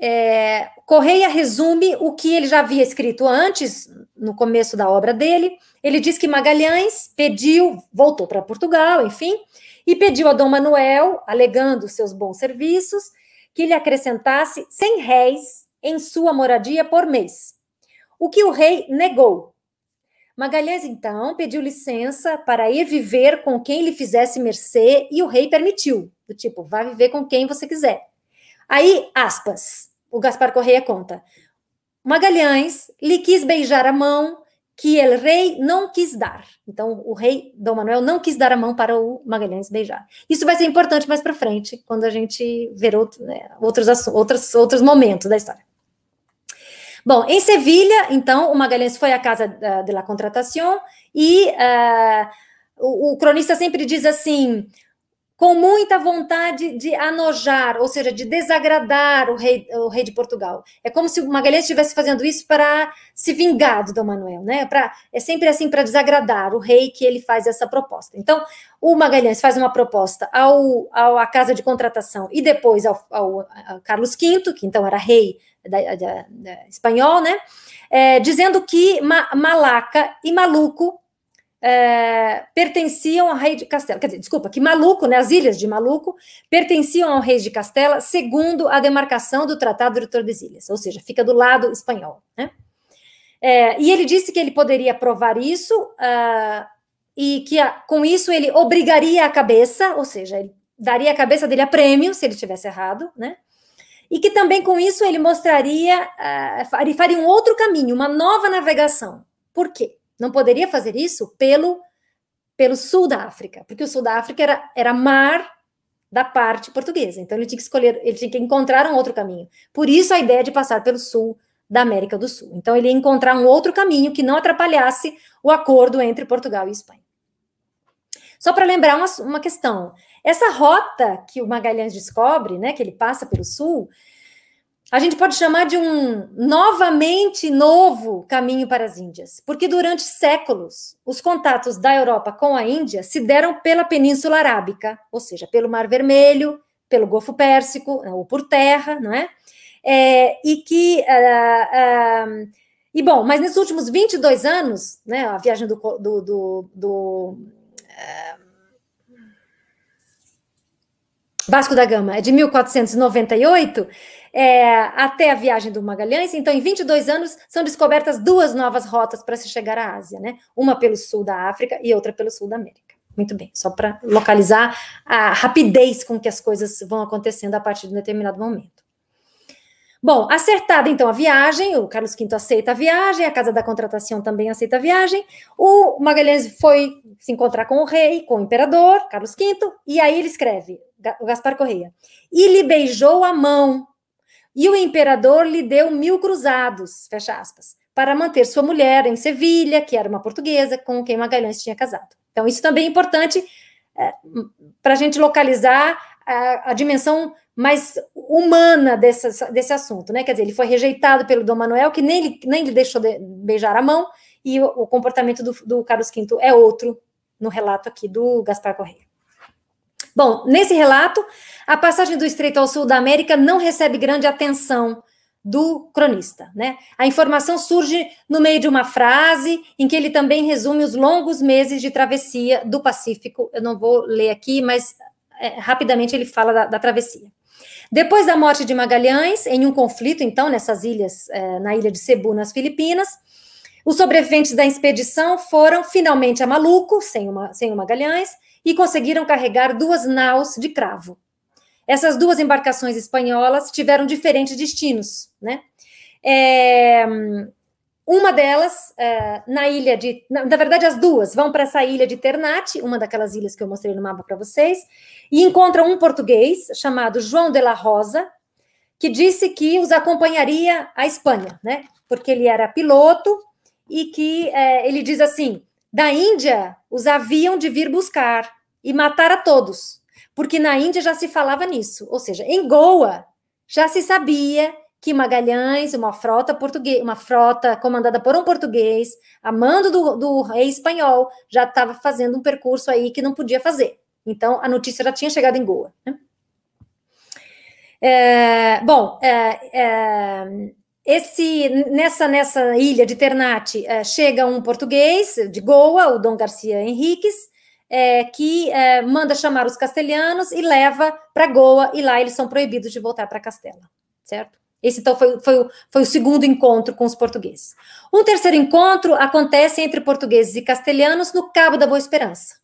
Speaker 4: É, Correia resume o que ele já havia escrito antes, no começo da obra dele. Ele diz que Magalhães pediu, voltou para Portugal, enfim, e pediu a Dom Manuel, alegando seus bons serviços, que lhe acrescentasse 100 réis em sua moradia por mês o que o rei negou. Magalhães, então, pediu licença para ir viver com quem lhe fizesse mercê e o rei permitiu, do tipo, vá viver com quem você quiser. Aí, aspas, o Gaspar Correia conta. Magalhães lhe quis beijar a mão que el rei não quis dar. Então, o rei Dom Manuel não quis dar a mão para o Magalhães beijar. Isso vai ser importante mais para frente, quando a gente ver outro, né, outros, outros, outros momentos da história. Bom, em Sevilha, então, o Magalhães foi à casa eh, de la contratação e uh, o, o cronista sempre diz assim, com muita vontade de anojar, ou seja, de desagradar o rei, o rei de Portugal. É como se o Magalhães estivesse fazendo isso para se vingar do Dom Manuel, né? Pra, é sempre assim para desagradar o rei que ele faz essa proposta. Então, o Magalhães faz uma proposta ao, ao à casa de contratação e depois ao, ao Carlos V, que então era rei da, da, espanhol, né? É, dizendo que ma, malaca e maluco é, pertenciam ao rei de Castela. Quer dizer, desculpa, que Maluco, né, as ilhas de Maluco, pertenciam ao rei de Castela, segundo a demarcação do Tratado de Tordesilhas, ou seja, fica do lado espanhol. Né? É, e ele disse que ele poderia provar isso uh, e que a, ah, com isso ele obrigaria a cabeça, ou seja, ele daria a cabeça dele a prêmio se ele tivesse errado, né? e que também com isso ele mostraria, eh, ele faria um outro caminho, uma nova navegação. Por quê? Não poderia fazer isso pelo, pelo sul da África, porque o sul da África era, era mar da parte portuguesa. Então ele tinha que escolher, ele tinha que encontrar um outro caminho. Por isso a ideia de passar pelo sul da América do Sul. Então ele ia encontrar um outro caminho que não atrapalhasse o acordo entre Portugal e Espanha. Só para lembrar uma, uma questão, essa rota que o Magalhães descobre, né, que ele passa pelo sul, a gente pode chamar de um novamente novo caminho para as Índias, porque durante séculos os contatos da Europa com a Índia se deram pela Península Arábica, ou seja, pelo Mar Vermelho, pelo Golfo Pérsico, né, ou por terra, não é? é e que. Uh, uh, e bom, mas nos últimos 22 anos, né, a viagem do, do, do, do uh, Vasco da Gama é de 1498 é, até a viagem do Magalhães. Então, em 22 anos, são descobertas duas novas rotas para se chegar à Ásia, né? Uma pelo sul da África e outra pelo sul da América. Muito bem, só para localizar a rapidez com que as coisas vão acontecendo a partir de um determinado momento. Bom, acertada então a viagem, o Carlos V aceita a viagem, a Casa da Contratação também aceita a viagem. O Magalhães foi se encontrar com o rei, com o imperador, Carlos V, e aí ele escreve, o Gaspar Correia, e lhe beijou a mão. E o imperador lhe deu mil cruzados, fecha aspas, para manter sua mulher em Sevilha, que era uma portuguesa com quem Magalhães tinha casado. Então, isso também é importante é, eh, para a gente localizar a, a dimensão mais humana desse, desse assunto, né? Quer dizer, ele foi rejeitado pelo Dom Manuel, que nem, nem lhe deixou de beijar a mão, e o, o comportamento do, do, Carlos V é outro no relato aqui do Gaspar Correia. Bom, nesse relato, a passagem do Estreito ao Sul da América não recebe grande atenção do cronista, né? A informação surge no meio de uma frase em que ele também resume os longos meses de travessia do Pacífico. Eu não vou ler aqui, mas é, rapidamente ele fala da, da, travessia. Depois da morte de Magalhães, em um conflito, então, nessas ilhas, é, na ilha de Cebu, nas Filipinas, os sobreviventes da expedição foram finalmente a Maluco, sem, uma, sem o Magalhães, e conseguiram carregar duas naus de cravo. Essas duas embarcações espanholas tiveram diferentes destinos, né? É, uma delas, uh, na ilha de. Na, na, verdade, as duas vão para essa ilha de Ternate, uma daquelas ilhas que eu mostrei no mapa para vocês, e encontram um português chamado João de la Rosa, que disse que os acompanharia à Espanha, né? Porque ele era piloto e que uh, ele diz assim: da Índia os haviam de vir buscar e matar a todos, porque na Índia já se falava nisso. Ou seja, em Goa já se sabia que Magalhães, uma frota portuguesa, uma frota comandada por um português, a mando do, do rei espanhol, já estava fazendo um percurso aí que não podia fazer. Então, a notícia já tinha chegado em Goa. Né? É, bom, é, é, esse, nessa, nessa ilha de Ternate é, chega um português de Goa, o Dom Garcia Henriques, é, que é, manda chamar os castelhanos e leva para Goa, e lá eles são proibidos de voltar para Castela, certo? Esse então foi, foi, foi o segundo encontro com os portugueses. Um terceiro encontro acontece entre portugueses e castelhanos no Cabo da Boa Esperança.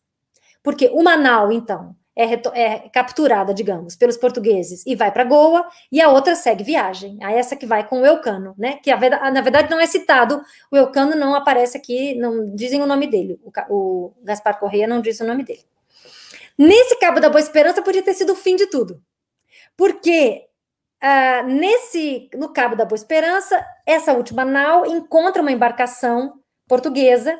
Speaker 4: Porque o Manaus, então, é, é, capturada, digamos, pelos portugueses e vai para Goa, e a outra segue viagem, a essa que vai com o Eucano, né? Que a, na verdade não é citado, o Eucano não aparece aqui, não dizem o nome dele, o, o Gaspar Correia não diz o nome dele. Nesse Cabo da Boa Esperança podia ter sido o fim de tudo, porque ah, nesse, no Cabo da Boa Esperança, essa última nau encontra uma embarcação portuguesa.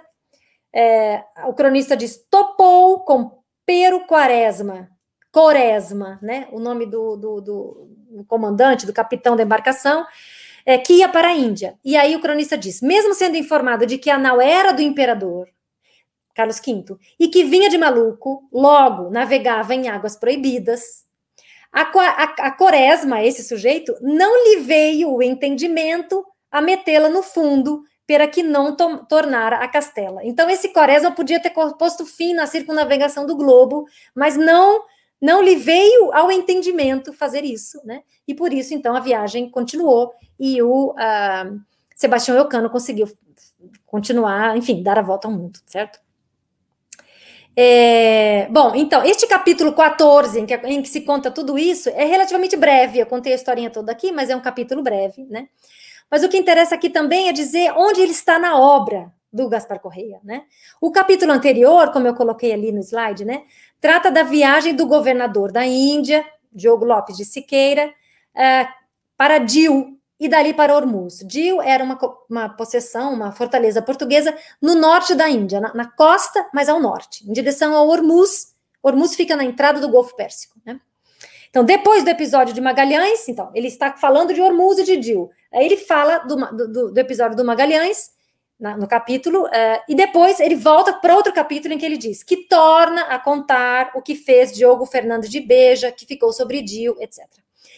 Speaker 4: É, o cronista diz: topou com Pero Quaresma, Quaresma né? O nome do, do, do comandante, do capitão da embarcação, é, que ia para a Índia. E aí o cronista diz: mesmo sendo informado de que a nau era do imperador Carlos V e que vinha de maluco, logo navegava em águas proibidas a, a, a Coresma, esse sujeito, não lhe veio o entendimento a metê-la no fundo para que não to tornara a Castela. Então, esse Quaresma podia ter posto fim na circunnavegação do globo, mas não não lhe veio ao entendimento fazer isso, né? E por isso, então, a viagem continuou e o uh, Sebastião Eucano conseguiu continuar, enfim, dar a volta ao mundo, certo? É, bom, então, este capítulo 14, em que, em que, se conta tudo isso, é relativamente breve. Eu contei a historinha toda aqui, mas é um capítulo breve, né? Mas o que interessa aqui também é dizer onde ele está na obra do Gaspar Correia, né? O capítulo anterior, como eu coloquei ali no slide, né? Trata da viagem do governador da Índia, Diogo Lopes de Siqueira, uh, para Dil, e dali para Hormuz. Dio era uma, uma possessão, uma fortaleza portuguesa no norte da Índia, na, na costa, mas ao norte, em direção ao Hormuz. Hormuz fica na entrada do Golfo Pérsico. Né? Então, depois do episódio de Magalhães, então, ele está falando de Hormuz e de Dio. Aí ele fala do, do, do episódio do Magalhães, na, no capítulo, uh, e depois ele volta para outro capítulo em que ele diz que torna a contar o que fez Diogo Fernandes de Beja, que ficou sobre Dio, etc.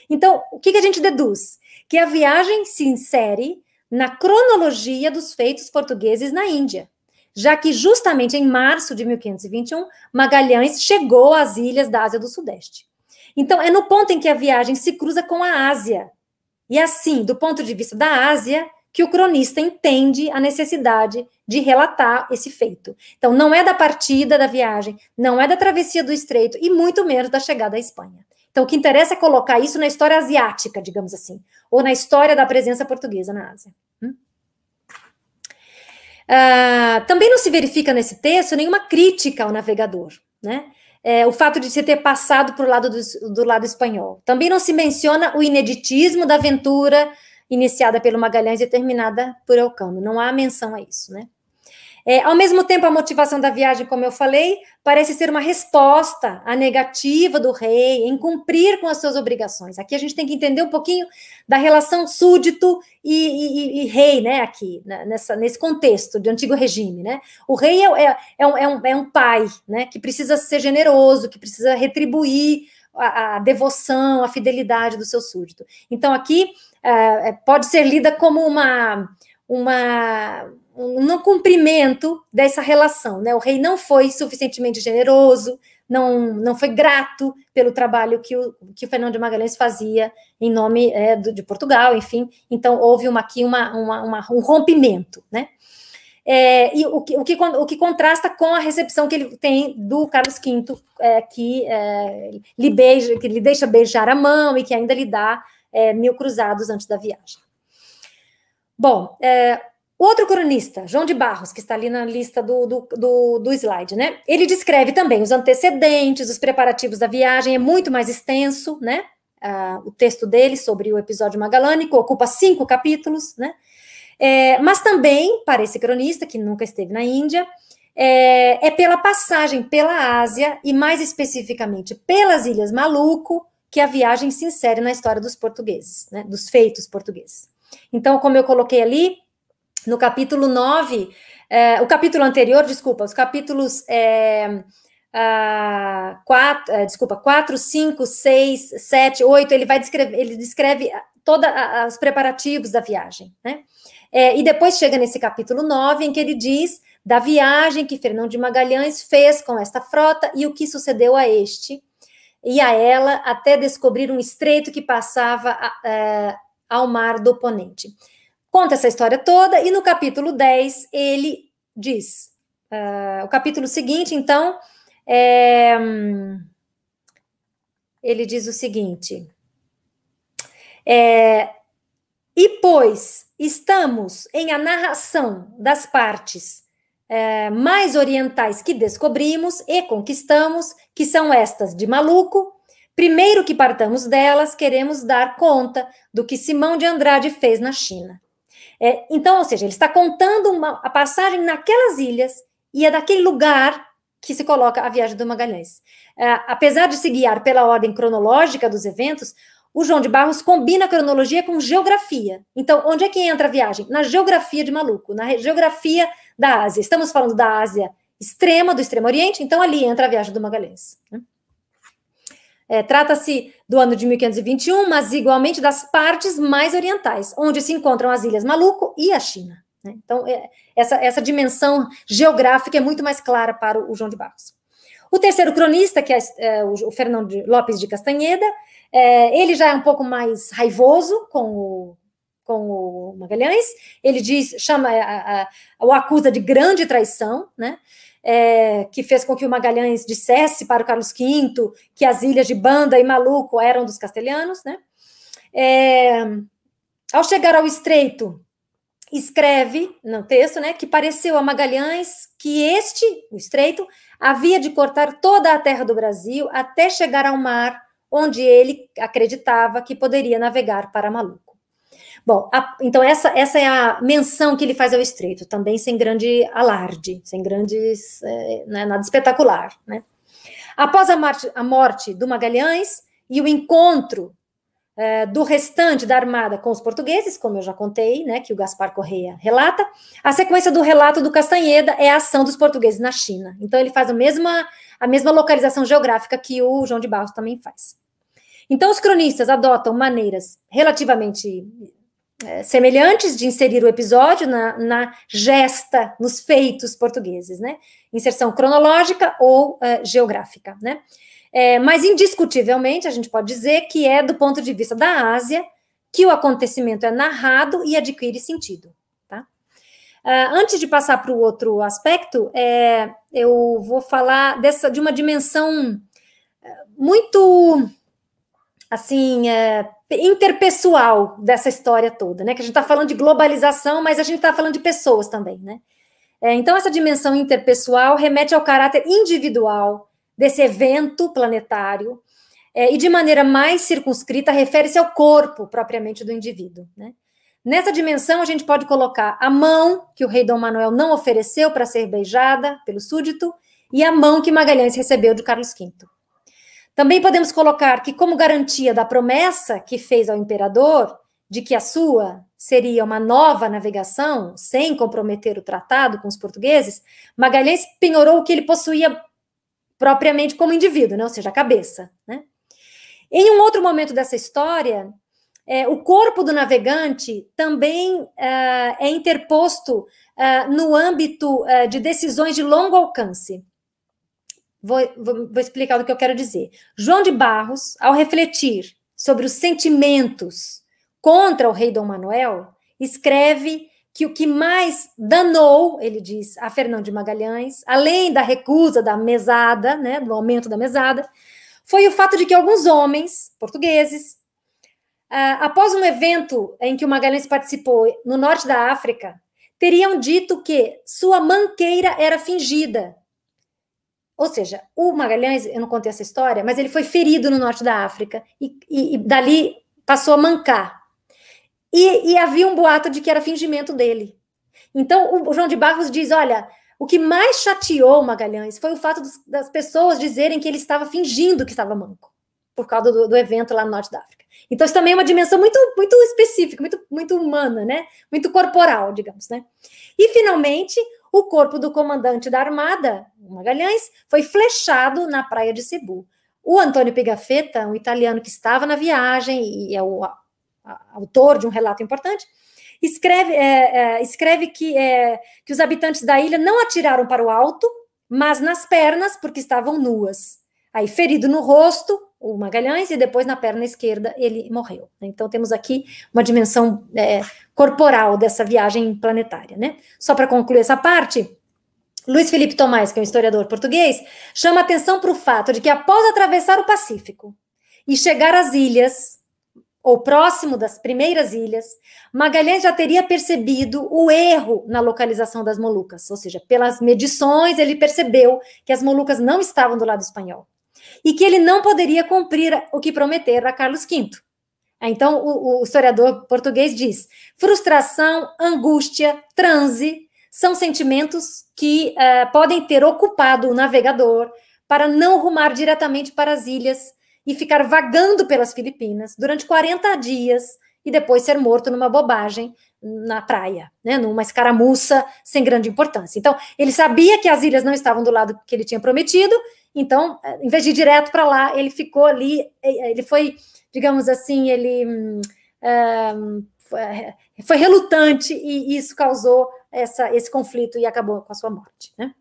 Speaker 4: Então, o que, que a gente deduz? que a viagem se insere na cronologia dos feitos portugueses na Índia, já que justamente em março de 1521, Magalhães chegou às ilhas da Ásia do Sudeste. Então, é no ponto em que a viagem se cruza com a Ásia. E é assim, do ponto de vista da Ásia, que o cronista entende a necessidade de relatar esse feito. Então, não é da partida da viagem, não é da travessia do estreito e muito menos da chegada à Espanha. Então, o que interessa é colocar isso na história asiática, digamos assim, ou na história da presença portuguesa na Ásia. Hum? Ah, também não se verifica nesse texto nenhuma crítica ao navegador, né? É, o fato de se ter passado para o lado do, do lado espanhol. Também não se menciona o ineditismo da aventura iniciada pelo Magalhães e terminada por Elcano. Não há menção a isso, né? É, ao mesmo tempo, a motivação da viagem, como eu falei, parece ser uma resposta à negativa do rei em cumprir com as suas obrigações. Aqui a gente tem que entender um pouquinho da relação súdito e, e, e rei, né? Aqui, né, nessa, nesse contexto de antigo regime, né? O rei é, é, é, um, é um, é um pai, né? Que precisa ser generoso, que precisa retribuir a, a devoção, a fidelidade do seu súdito. Então, aqui é, é, pode ser lida como uma. uma um não cumprimento dessa relação, né? O rei não foi suficientemente generoso, não, não foi grato pelo trabalho que o, que o Fernando de Magalhães fazia em nome é, do, de Portugal, enfim. Então, houve uma, aqui uma, uma, uma um rompimento, né? É, e o que, o, que, o que contrasta com a recepção que ele tem do Carlos V, é, que, é, lhe beija, que lhe deixa beijar a mão e que ainda lhe dá é, mil cruzados antes da viagem. Bom, é, Outro cronista, João de Barros, que está ali na lista do, do, do, do, slide, né? Ele descreve também os antecedentes, os preparativos da viagem, é muito mais extenso, né? Ah, o texto dele sobre o episódio magalânico ocupa cinco capítulos, né? É, mas também, para esse cronista, que nunca esteve na Índia, é, é pela passagem pela Ásia e, mais especificamente, pelas Ilhas Maluco, que a viagem se insere na história dos portugueses, né? Dos feitos portugueses. Então, como eu coloquei ali, no capítulo 9, eh, é, o capítulo anterior, desculpa, os capítulos eh, ah, quatro, eh, desculpa, 4, 5, 6, 7, 8, ele vai descrever, ele descreve todos os preparativos da viagem, né? É, e depois chega nesse capítulo 9, em que ele diz da viagem que Fernão de Magalhães fez com esta frota e o que sucedeu a este e a ela até descobrir um estreito que passava a, a, ao mar do Ponente. Conta essa história toda e no capítulo 10 ele diz. Uh, o capítulo seguinte, então, é, ele diz o seguinte. É, e pois estamos em a narração das partes é, mais orientais que descobrimos e conquistamos, que são estas de maluco, primeiro que partamos delas, queremos dar conta do que Simão de Andrade fez na China. É, então, ou seja, ele está contando uma, a passagem naquelas ilhas e é daquele lugar que se coloca a viagem do Magalhães. É, apesar de se guiar pela ordem cronológica dos eventos, o João de Barros combina a cronologia com geografia. Então, onde é que entra a viagem? Na geografia de maluco, na geografia da Ásia. Estamos falando da Ásia extrema, do Extremo Oriente, então ali entra a viagem do Magalhães. Né? É, Trata-se do ano de 1521, mas igualmente das partes mais orientais, onde se encontram as Ilhas Maluco e a China. Né? Então, é, essa, essa dimensão geográfica é muito mais clara para o, o João de Barros. O terceiro cronista, que é, é o, o Fernando Lopes de Castanheda, é, ele já é um pouco mais raivoso com o, com o Magalhães. Ele diz, chama, é, a, a, o acusa de grande traição, né? é, que fez com que o Magalhães dissesse para o Carlos V que as ilhas de Banda e Maluco eram dos castelhanos, né? É, ao chegar ao Estreito, escreve no texto, né, que pareceu a Magalhães que este, o Estreito, havia de cortar toda a terra do Brasil até chegar ao mar, onde ele acreditava que poderia navegar para Maluco. Bom, a, então essa, essa é a menção que ele faz ao estreito, também sem grande alarde, sem grandes, é, né, nada espetacular, né? Após a morte, a morte do Magalhães e o encontro é, do restante da armada com os portugueses, como eu já contei, né, que o Gaspar Correia relata, a sequência do relato do Castanheda é a ação dos portugueses na China. Então ele faz a mesma, a mesma localização geográfica que o João de Barros também faz. Então, os cronistas adotam maneiras relativamente é, semelhantes de inserir o episódio na, na, gesta, nos feitos portugueses, né? Inserção cronológica ou uh, geográfica, né? É, mas indiscutivelmente a gente pode dizer que é do ponto de vista da Ásia que o acontecimento é narrado e adquire sentido. Tá? Uh, antes de passar para o outro aspecto, é, eu vou falar dessa de uma dimensão muito assim é, interpessoal dessa história toda, né? Que a gente está falando de globalização, mas a gente está falando de pessoas também, né? É, então, essa dimensão interpessoal remete ao caráter individual desse evento planetário é, e, de maneira mais circunscrita, refere-se ao corpo propriamente do indivíduo, né? Nessa dimensão, a gente pode colocar a mão que o rei Dom Manuel não ofereceu para ser beijada pelo súdito e a mão que Magalhães recebeu de Carlos V. Também podemos colocar que, como garantia da promessa que fez ao imperador de que a sua seria uma nova navegação, sem comprometer o tratado com os portugueses, Magalhães penhorou o que ele possuía propriamente como indivíduo, né? ou seja, a cabeça. Né? Em um outro momento dessa história, é, o corpo do navegante também uh, é interposto uh, no âmbito uh, de decisões de longo alcance. Vou, vou, vou explicar o que eu quero dizer. João de Barros, ao refletir sobre os sentimentos contra o rei Dom Manuel, escreve que o que mais danou, ele diz, a Fernão de Magalhães, além da recusa da mesada, né, do aumento da mesada, foi o fato de que alguns homens portugueses, ah, após um evento em que o Magalhães participou no norte da África, teriam dito que sua manqueira era fingida ou seja, o Magalhães, eu não contei essa história, mas ele foi ferido no norte da África e, e, e dali passou a mancar. E, e, havia um boato de que era fingimento dele. Então, o, João de Barros diz: olha, o que mais chateou Magalhães foi o fato dos, das pessoas dizerem que ele estava fingindo que estava manco, por causa do, do, evento lá no norte da África. Então, isso também é uma dimensão muito, muito específica, muito, muito humana, né? Muito corporal, digamos, né? E, finalmente, o corpo do comandante da Armada, Magalhães, foi flechado na praia de Cebu. O Antônio Pigafetta, um italiano que estava na viagem e é o autor de um relato importante, escreve, é, é, escreve que, é, que os habitantes da ilha não atiraram para o alto, mas nas pernas, porque estavam nuas. Aí, ferido no rosto, o Magalhães, e depois na perna esquerda ele morreu. Né? Então, temos aqui uma dimensão é, corporal dessa viagem planetária. Né? Só para concluir essa parte, Luiz Felipe Tomás, que é um historiador português, chama atenção para o fato de que após atravessar o Pacífico e chegar às ilhas, ou próximo das primeiras ilhas, Magalhães já teria percebido o erro na localização das Molucas, ou seja, pelas medições ele percebeu que as Molucas não estavam do lado espanhol e que ele não poderia cumprir o que prometera a Carlos V. Então, o, o historiador português diz: frustração, angústia, transe são sentimentos que uh, podem ter ocupado o navegador para não rumar diretamente para as ilhas e ficar vagando pelas Filipinas durante 40 dias e depois ser morto numa bobagem na praia, né, numa escaramuça sem grande importância. Então, ele sabia que as ilhas não estavam do lado que ele tinha prometido então, eh, em vez de ir direto para lá, ele ficou ali, eh, eh, ele foi, digamos assim, ele um, foi relutante e isso causou essa, esse conflito e acabou com a sua morte. Né?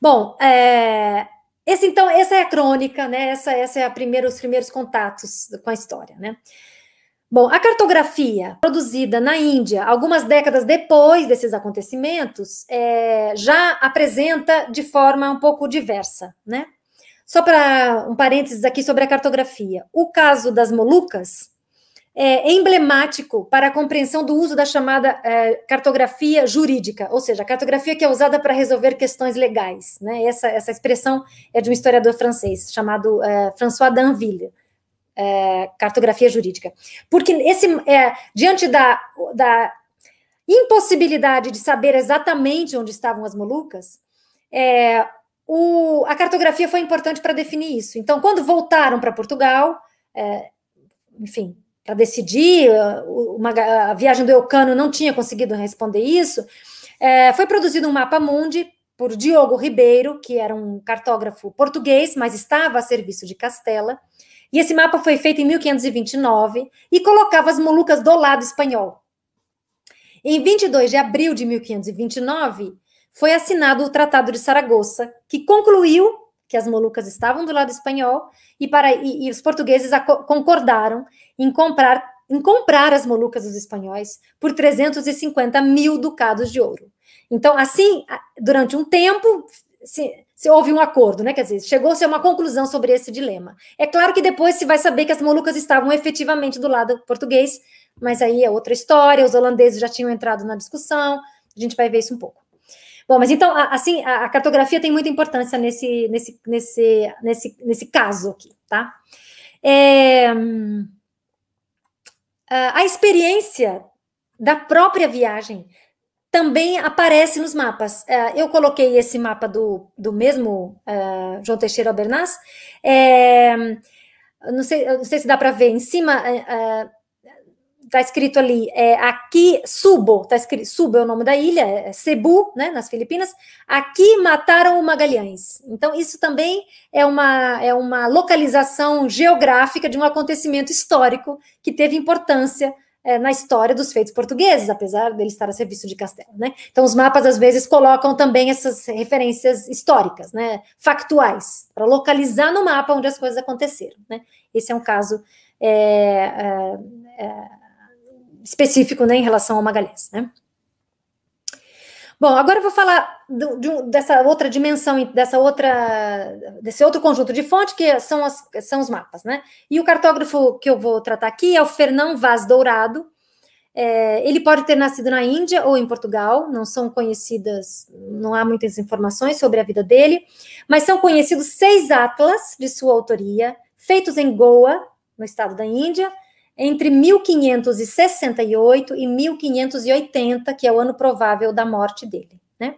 Speaker 4: Bom, é, esse então, essa é a crônica, né? Essa, essa é a os primeiros contatos com a história, né? Bom, a cartografia produzida na Índia algumas décadas depois desses acontecimentos é, já apresenta de forma um pouco diversa, né? Só para um parênteses aqui sobre a cartografia. O caso das Molucas é emblemático para a compreensão do uso da chamada é, cartografia jurídica, ou seja, a cartografia que é usada para resolver questões legais. Né? Essa, essa expressão é de um historiador francês chamado é, François Danville é, cartografia jurídica. Porque esse é, diante da, da impossibilidade de saber exatamente onde estavam as Molucas, é, o, a cartografia foi importante para definir isso. Então, quando voltaram para Portugal, é, enfim, para decidir, é, uma, a viagem do Eucano não tinha conseguido responder isso, é, foi produzido um mapa mundi por Diogo Ribeiro, que era um cartógrafo português, mas estava a serviço de Castela, e esse mapa foi feito em 1529 e colocava as Molucas do lado espanhol. Em 22 de abril de 1529, foi assinado o Tratado de Saragoça, que concluiu que as Molucas estavam do lado espanhol e, para, e, e os portugueses concordaram em comprar, em comprar as Molucas dos espanhóis por 350 mil ducados de ouro. Então, assim, durante um tempo, se, se houve um acordo, né? Quer dizer, chegou-se a uma conclusão sobre esse dilema. É claro que depois se vai saber que as Molucas estavam efetivamente do lado português, mas aí é outra história, os holandeses já tinham entrado na discussão, a gente vai ver isso um pouco. Bom, mas então, assim, a cartografia tem muita importância nesse, nesse, nesse, nesse, nesse caso aqui, tá? É, hum, a experiência da própria viagem também aparece nos mapas. É, eu coloquei esse mapa do, do mesmo uh, João Teixeira Albernaz. É, não, sei, não sei se dá para ver, em cima está é, uh, escrito ali, é, aqui, Subo, tá escrito, Subo é o nome da ilha, é Cebu, né, nas Filipinas, aqui mataram o Magalhães. Então, isso também é uma, é uma localização geográfica de um acontecimento histórico que teve importância é, na história dos feitos portugueses, apesar dele estar a serviço de Castelo, né? Então os mapas às vezes colocam também essas referências históricas, né, factuais, para localizar no mapa onde as coisas aconteceram, né? Esse é um caso é, é, é específico, né, em relação ao Magalhães, né? Bom, agora eu vou falar do, de, dessa outra dimensão, dessa outra, desse outro conjunto de fonte, que são, as, são os mapas, né? E o cartógrafo que eu vou tratar aqui é o Fernão Vaz Dourado. É, ele pode ter nascido na Índia ou em Portugal, não são conhecidas, não há muitas informações sobre a vida dele, mas são conhecidos seis atlas de sua autoria, feitos em Goa, no estado da Índia, entre 1568 e 1580, que é o ano provável da morte dele. Né?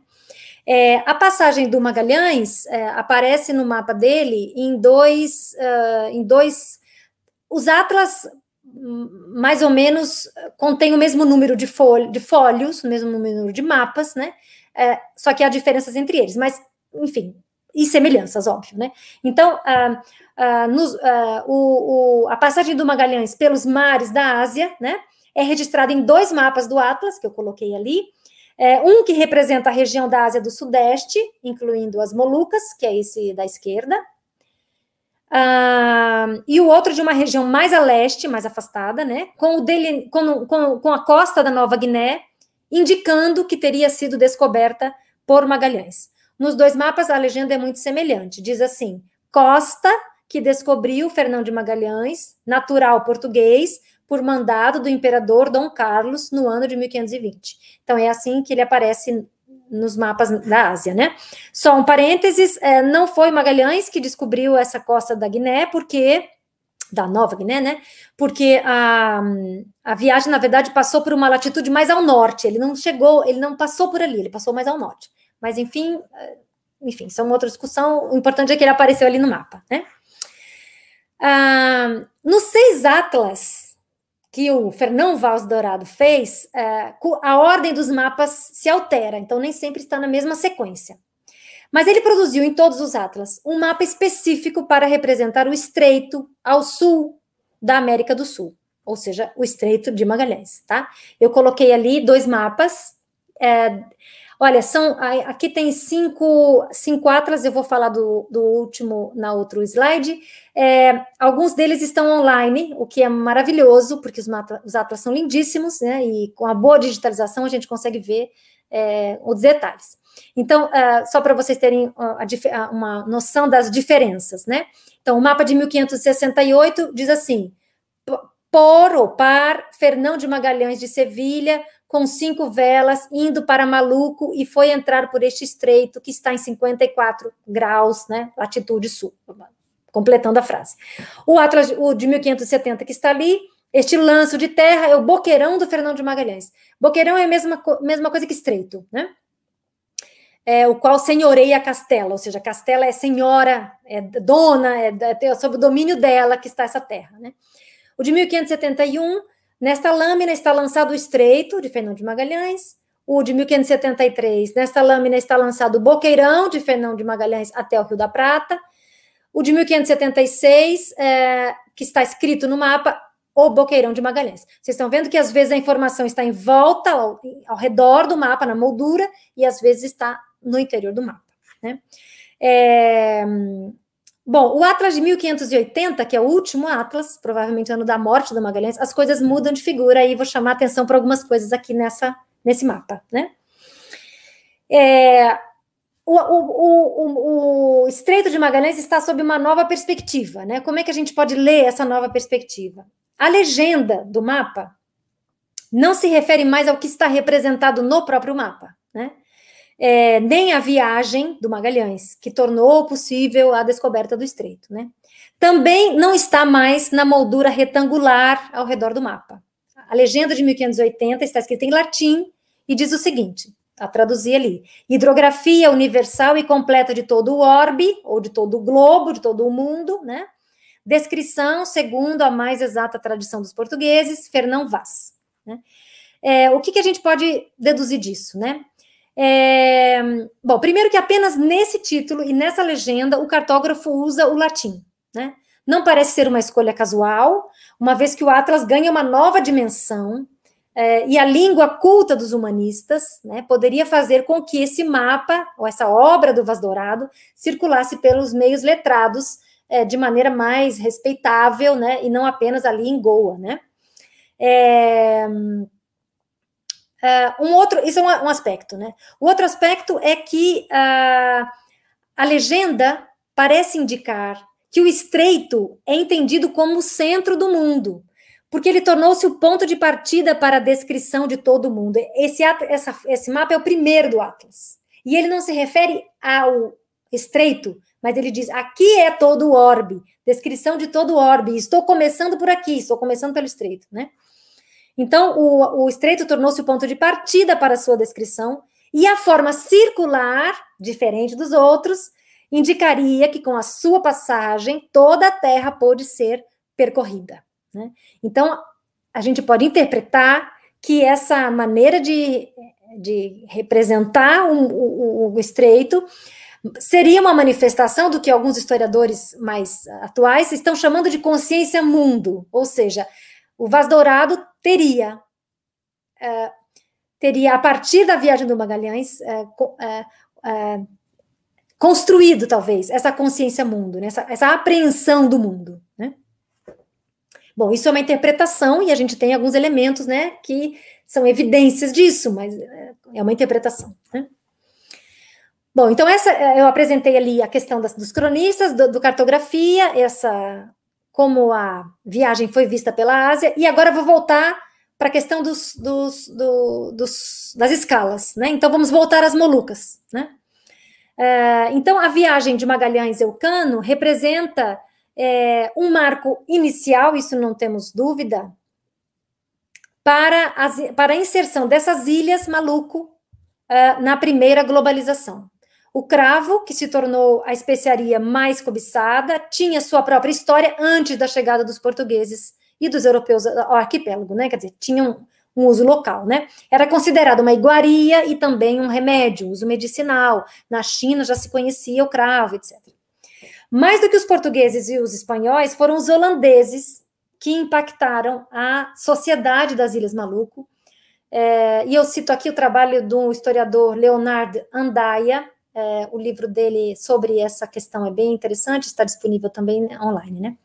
Speaker 4: É, a passagem do Magalhães é, aparece no mapa dele em dois, uh, em dois. Os atlas hum, mais ou menos contém o mesmo número de, folho, de folhos, o mesmo número de mapas, né? É, só que há diferenças entre eles. Mas, enfim, e semelhanças, óbvio, né? Então, ah, ah nos, ah, o, o, a passagem do Magalhães pelos mares da Ásia, né? É registrada em dois mapas do Atlas, que eu coloquei ali. É, um que representa a região da Ásia do Sudeste, incluindo as Molucas, que é esse da esquerda. Ah, e o outro de uma região mais a leste, mais afastada, né? Com, o dele, com, com, com a costa da Nova Guiné, indicando que teria sido descoberta por Magalhães. Nos dois mapas, a legenda é muito semelhante. Diz assim: Costa, que descobriu Fernão de Magalhães, natural português, por mandado do imperador Dom Carlos no ano de 1520. Então, é assim que ele aparece nos mapas da Ásia, né? Só um parênteses: é, não foi Magalhães que descobriu essa costa da Guiné, porque da Nova Guiné, né? Porque a, a viagem, na verdade, passou por uma latitude mais ao norte. Ele não chegou, ele não passou por ali, ele passou mais ao norte. Mas, enfim, eh, enfim, isso é uma outra discussão. O importante é que ele apareceu ali no mapa, né? Ah, nos seis atlas que o Fernão Vaz Dourado fez, eh, a ordem dos mapas se altera, então nem sempre está na mesma sequência. Mas ele produziu em todos os atlas um mapa específico para representar o estreito ao sul da América do Sul, ou seja, o estreito de Magalhães, tá? Eu coloquei ali dois mapas. É, Olha, são aqui tem cinco, cinco atlas, eu vou falar do, do último na outro slide. É, alguns deles estão online, o que é maravilhoso, porque os, os atlas são lindíssimos, né? E com a boa digitalização a gente consegue ver é, os detalhes. Então, uh, só para vocês terem a, a, uma noção das diferenças, né? Então, o mapa de 1568 diz assim: por ou par Fernão de Magalhães de Sevilha, com cinco velas, indo para Maluco e foi entrar por este estreito que está em 54 graus, né, latitude sul. Completando a frase. O Atlas o de 1570 que está ali, este lanço de terra é o boqueirão do Fernando de Magalhães. Boqueirão é a mesma, mesma coisa que estreito, né? É, o qual senhoreia Castela, ou seja, Castela é senhora, é dona, é, é, é sob o domínio dela que está essa terra, né? O de 1571 Nesta lâmina está lançado o Estreito, de Fernão de Magalhães, o de 1573. Nesta lâmina está lançado o Boqueirão, de Fernão de Magalhães, até o Rio da Prata. O de 1576, é, que está escrito no mapa, o Boqueirão de Magalhães. Vocês estão vendo que às vezes a informação está em volta, ao, ao redor do mapa, na moldura, e às vezes está no interior do mapa. Né? É, Bom, o Atlas de 1580, que é o último Atlas, provavelmente ano da morte do Magalhães, as coisas mudam de figura e vou chamar atenção para algumas coisas aqui nessa, nesse mapa, né? É, o, o, o, o, Estreito de Magalhães está sob uma nova perspectiva, né? Como é que a gente pode ler essa nova perspectiva? A legenda do mapa não se refere mais ao que está representado no próprio mapa, né? é, nem a viagem do Magalhães, que tornou possível a descoberta do estreito. Né? Também não está mais na moldura retangular ao redor do mapa. A legenda de 1580 está escrita em latim e diz o seguinte: a traduzir ali. Hidrografia universal e completa de todo o orbe, ou de todo o globo, de todo o mundo, né? Descrição segundo a mais exata tradição dos portugueses, Fernão Vaz. Né? É, o que, que a gente pode deduzir disso, né? É... Bom, primeiro que apenas nesse título e nessa legenda o cartógrafo usa o latim, né? Não parece ser uma escolha casual, uma vez que o Atlas ganha uma nova dimensão é, e a língua culta dos humanistas né, poderia fazer com que esse mapa, ou essa obra do Vaz Dourado, circulasse pelos meios letrados é, de maneira mais respeitável, né, e não apenas ali em Goa. Né? É, ah, um outro, isso é um, um, aspecto, né? O outro aspecto é que uh, a legenda parece indicar que o estreito é entendido como o centro do mundo, porque ele tornou-se o ponto de partida para a descrição de todo o mundo. Esse, essa, esse mapa é o primeiro do Atlas. E ele não se refere ao estreito, mas ele diz: aqui é todo o orbe, descrição de todo o orbe. Estou começando por aqui, estou começando pelo estreito, né? Então, o, o estreito tornou-se o ponto de partida para sua descrição, e a forma circular, diferente dos outros, indicaria que com a sua passagem toda a Terra pôde ser percorrida. Né? Então, a gente pode interpretar que essa maneira de, de representar um, o, o estreito seria uma manifestação do que alguns historiadores mais atuais estão chamando de consciência mundo, ou seja, o Vaz Dourado teria, eh, teria a partir da viagem do Magalhães, eh, eh, construído talvez essa consciência mundo, né? essa, essa apreensão do mundo. Né? Bom, isso é uma interpretação e a gente tem alguns elementos né, que são evidências disso, mas é uma interpretação. Né? Bom, então essa eu apresentei ali a questão das, dos cronistas, do, do cartografia, essa como a viagem foi vista pela Ásia, e agora vou voltar para a questão dos, dos, do, dos, das escalas, né? Então vamos voltar às Molucas, né? É, então a viagem de Magalhães Eucano representa é, um marco inicial, isso não temos dúvida, para, as, para a inserção dessas ilhas maluco é, na primeira globalização. O cravo, que se tornou a especiaria mais cobiçada, tinha sua própria história antes da chegada dos portugueses e dos europeus ao arquipélago, né? Quer dizer, tinha um, um uso local, né? Era considerado uma iguaria e também um remédio, uso medicinal. Na China já se conhecia o cravo, etc. Mais do que os portugueses e os espanhóis, foram os holandeses que impactaram a sociedade das Ilhas Maluco. É, e eu cito aqui o trabalho do historiador Leonard Andaia, é, o livro dele sobre essa questão é bem interessante, está disponível também online, né?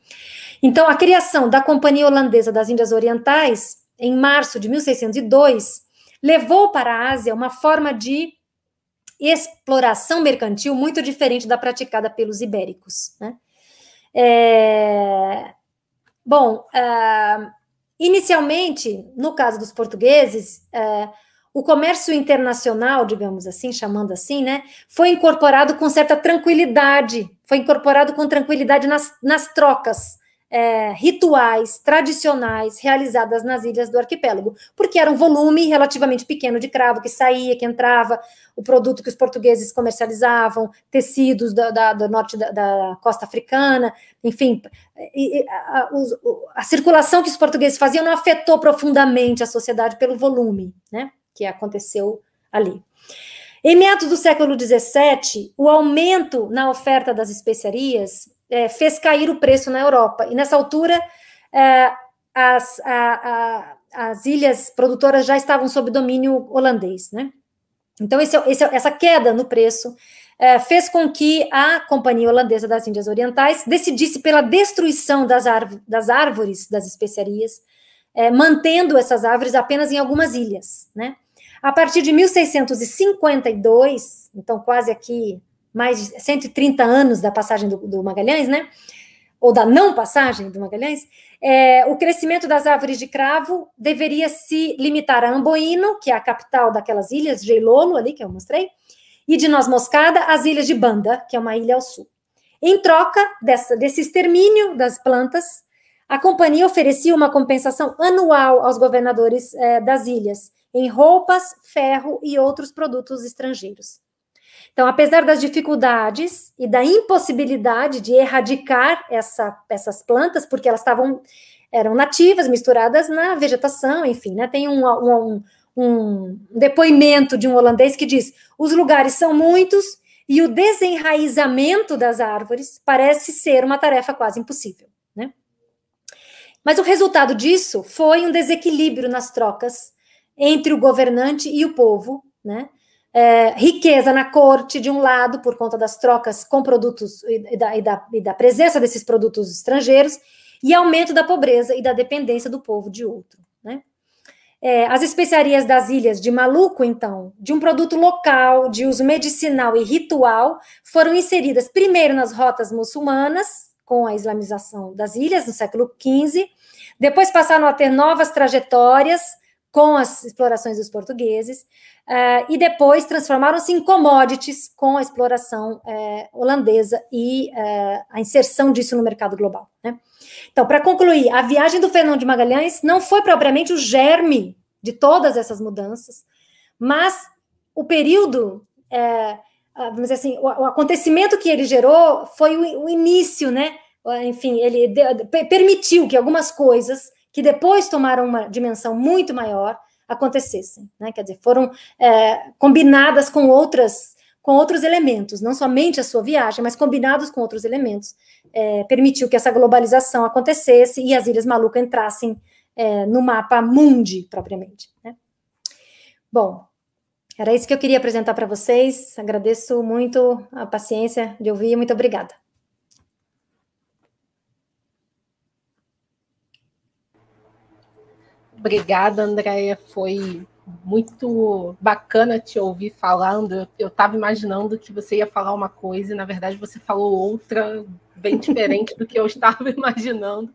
Speaker 4: Então, a criação da Companhia Holandesa das Índias Orientais, em março de 1602, levou para a Ásia uma forma de exploração mercantil muito diferente da praticada pelos ibéricos. Né? É... Bom, uh, inicialmente, no caso dos portugueses, uh, o comércio internacional, digamos assim, chamando assim, né, foi incorporado com certa tranquilidade, foi incorporado com tranquilidade nas, nas trocas é, rituais tradicionais realizadas nas ilhas do arquipélago, porque era um volume relativamente pequeno de cravo que saía, que entrava, o produto que os portugueses comercializavam, tecidos da, da, do norte da, da, costa africana, enfim, e, a, a, a circulação que os portugueses faziam não afetou profundamente a sociedade pelo volume, né? que aconteceu ali. Em meados do século XVII, o aumento na oferta das especiarias é, fez cair o preço na Europa. E nessa altura, é, as, a, a, as ilhas produtoras já estavam sob domínio holandês. Né? Então, esse, é esse, é essa queda no preço é, fez com que a Companhia Holandesa das Índias Orientais decidisse pela destruição das, das árvores das especiarias, mantendo essas árvores apenas em algumas ilhas. Né? A partir de 1652, então quase aqui mais de 130 anos da passagem do, do Magalhães, né? Ou da não passagem do Magalhães, é, o crescimento das árvores de cravo deveria se limitar a Amboino, que é a capital daquelas ilhas, Geilolo, ali que eu mostrei, e de Noz Moscada, as ilhas de Banda, que é uma ilha ao sul. Em troca dessa, desse extermínio das plantas, a companhia oferecia uma compensação anual aos governadores é, das ilhas, em roupas, ferro e outros produtos estrangeiros. Então, apesar das dificuldades e da impossibilidade de erradicar essa, essas plantas, porque elas estavam eram nativas, misturadas na vegetação, enfim, né? Tem um, um, um depoimento de um holandês que diz: os lugares são muitos e o desenraizamento das árvores parece ser uma tarefa quase impossível. Né? Mas o resultado disso foi um desequilíbrio nas trocas entre o governante e o povo, né? É, riqueza na corte, de um lado, por conta das trocas com produtos e da, e, da, e da presença desses produtos estrangeiros, e aumento da pobreza e da dependência do povo de outro. Né? É, as especiarias das ilhas de Maluco, então, de um produto local, de uso medicinal e ritual, foram inseridas primeiro nas rotas muçulmanas, com a islamização das ilhas, no século XV, depois passaram a ter novas trajetórias com as explorações dos portugueses, uh, e depois transformaram-se em commodities com a exploração uh, holandesa e uh, a inserção disso no mercado global. Né? Então, para concluir, a viagem do Fernão de Magalhães não foi propriamente o germe de todas essas mudanças, mas o período, ah, vamos dizer assim, o, o, acontecimento que ele gerou foi o, o início, né? Enfim, ele permitiu que algumas coisas que depois tomaram uma dimensão muito maior, acontecessem. Né? Quer dizer, foram é, combinadas com outras com outros elementos, não somente a sua viagem, mas combinados com outros elementos, é, permitiu que essa globalização acontecesse e as Ilhas Maluca entrassem é, no mapa mundi, propriamente. Né? Bom, era isso que eu queria apresentar para vocês. Agradeço muito a paciência de ouvir. Muito obrigada. Obrigada, Andréia.
Speaker 3: Foi muito bacana te ouvir falando. Eu estava imaginando que você ia falar uma coisa e, na verdade, você falou outra bem diferente do que eu (laughs) estava imaginando.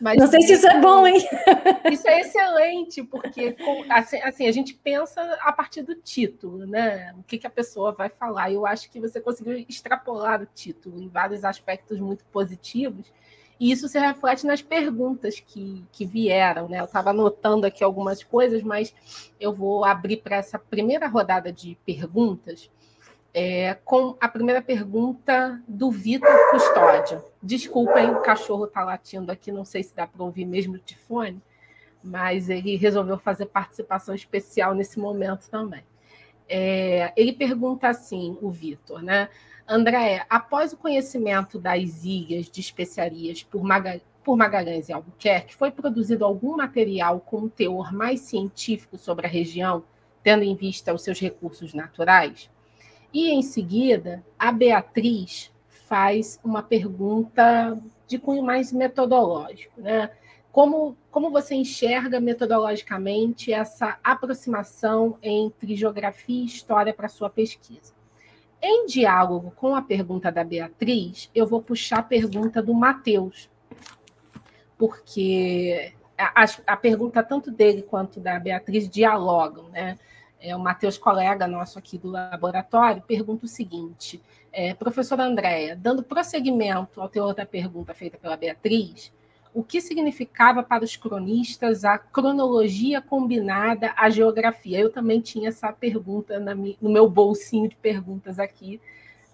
Speaker 3: Mas Não sei se isso é bom, hein? (laughs) Isso é excelente, porque assim, assim, a gente pensa a partir do título, né? O que, que a pessoa vai falar. Eu acho que você conseguiu extrapolar o título em vários aspectos muito positivos. E isso se reflete nas perguntas que, que vieram, né? Eu estava anotando aqui algumas coisas, mas eu vou abrir para essa primeira rodada de perguntas. É, com a primeira pergunta do Vitor Custódio. Desculpem, o cachorro está latindo aqui, não sei se dá para ouvir mesmo de fone, mas ele resolveu fazer participação especial nesse momento também. É, ele pergunta assim, o Vitor, né? André, após o conhecimento das ilhas de especiarias por, Maga por Magalhães e Albuquerque, foi produzido algum material com um teor mais científico sobre a região, tendo em vista os seus recursos naturais? E em seguida, a Beatriz faz uma pergunta de cunho mais metodológico, né? Como, como você enxerga metodologicamente essa aproximação entre geografia e história para sua pesquisa? Em diálogo com a pergunta da Beatriz, eu vou puxar a pergunta do Matheus, porque a, a, pergunta tanto dele quanto da Beatriz dialogam, né? É, o Matheus, colega nosso aqui do laboratório, pergunta o seguinte: é, professora Andréia, dando prosseguimento ao teor da pergunta feita pela Beatriz, o que significava para os cronistas a cronologia combinada à geografia. Eu também tinha essa pergunta no meu bolsinho de perguntas aqui,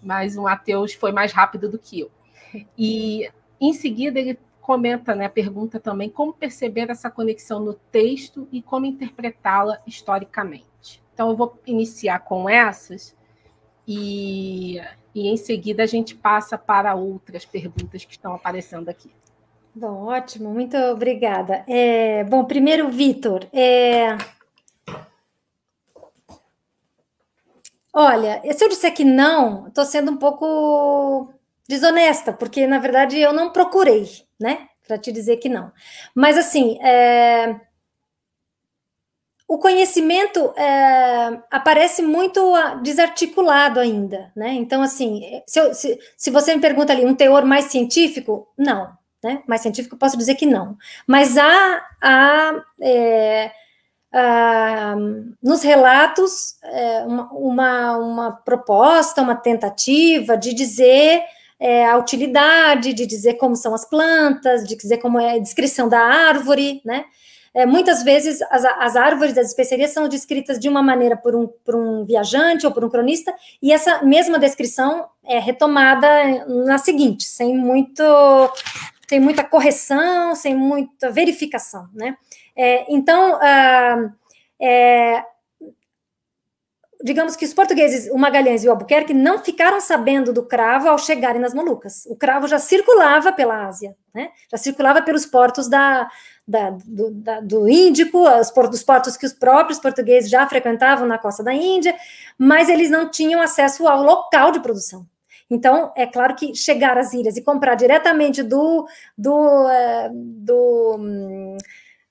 Speaker 3: mas o Matheus foi mais rápido do que eu. E em seguida ele comenta, né, pergunta também como perceber essa conexão no texto e como interpretá-la historicamente. Então eu vou iniciar com essas e, e em seguida a gente passa para outras perguntas que estão aparecendo aqui.
Speaker 4: Bom, ótimo, muito obrigada. É, bom, primeiro, Vitor. É... Olha, se eu disser que não, estou sendo um pouco desonesta, porque na verdade eu não procurei, né, para te dizer que não. Mas assim, é... o conhecimento é, aparece muito desarticulado ainda, né? Então, assim, se, eu, se, se você me pergunta ali um teor mais científico, não, né? Mais científico, eu posso dizer que não. Mas há, há, é, nos relatos é, uma, uma, uma, proposta, uma tentativa de dizer é, a utilidade, de dizer como são as plantas, de dizer como é a descrição da árvore, né? É, muitas vezes as, as árvores, as especiarias são descritas de uma maneira por um, por um viajante ou por um cronista, e essa mesma descrição é retomada na seguinte, sem muito sem muita correção, sem muita verificação, né? É, então, uh, é, digamos que os portugueses, o Magalhães e o Albuquerque, não ficaram sabendo do cravo ao chegarem nas Molucas. O cravo já circulava pela Ásia, né? já circulava pelos portos da, da, do, da, do, Índico, os portos, portos que os próprios portugueses já frequentavam na costa da Índia, mas eles não tinham acesso ao local de produção. Então, é claro que chegar às ilhas e comprar diretamente do. do, eh, do